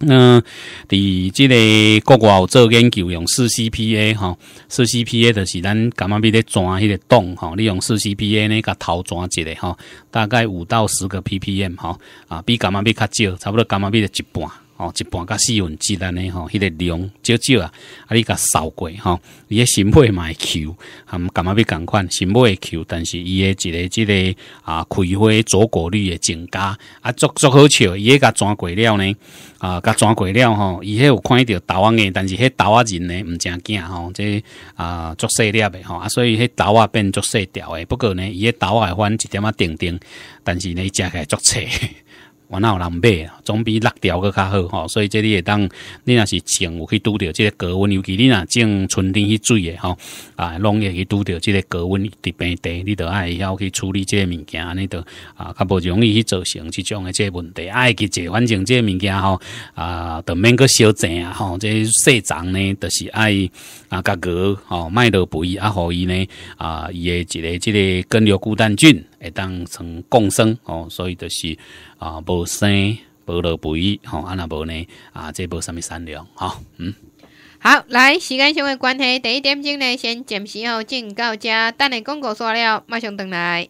嗯，伫即个国外有做研究用四 C P A 哈，四 C P A 著是咱感么比咧钻迄个洞哈，利用四 C P A 呢，甲头钻一个哈，大概五到十个 P P M 哈，啊，比感么比较少，差不多感么比的一半。吼，一半甲四分之一呢，吼，迄个量少少啊，啊，你甲扫过吼，伊诶新肺嘛会球，含感觉要共款，新肺会球，但是伊诶一个即、个啊，开花阻果率会增加，啊，足足好笑，伊迄甲转过了呢，啊，甲转过了吼，伊迄有看着豆仔诶，但是迄豆仔仁呢，毋正惊吼，即啊足细粒诶吼，啊，所以迄豆仔变足细条诶，不过呢，伊迄豆仔会翻一点仔定定，但是呢，伊食起来足脆。我那有人买总比落掉个较好吼，所以这里也当你若是种，有去拄着这个高温，尤其你若种春天去水诶吼，啊，拢会去拄着这个高温伫边地，你都爱要去处理这个物件，你都啊，较不容易去造成即种即这问题，爱去解反正这个物件吼啊，对面个小正啊吼，这细长呢，都是爱啊，甲鹅吼卖落肥啊，互伊呢啊，伊诶一个即个根瘤固氮菌，会当成共生哦，所以就是。啊，无生，无落不一，吼，啊若无呢？啊，这无什么善良，吼，嗯。好，来，时间上的关系，第一点钟呢，先暂时吼进到这，等下广告煞了，马上转来。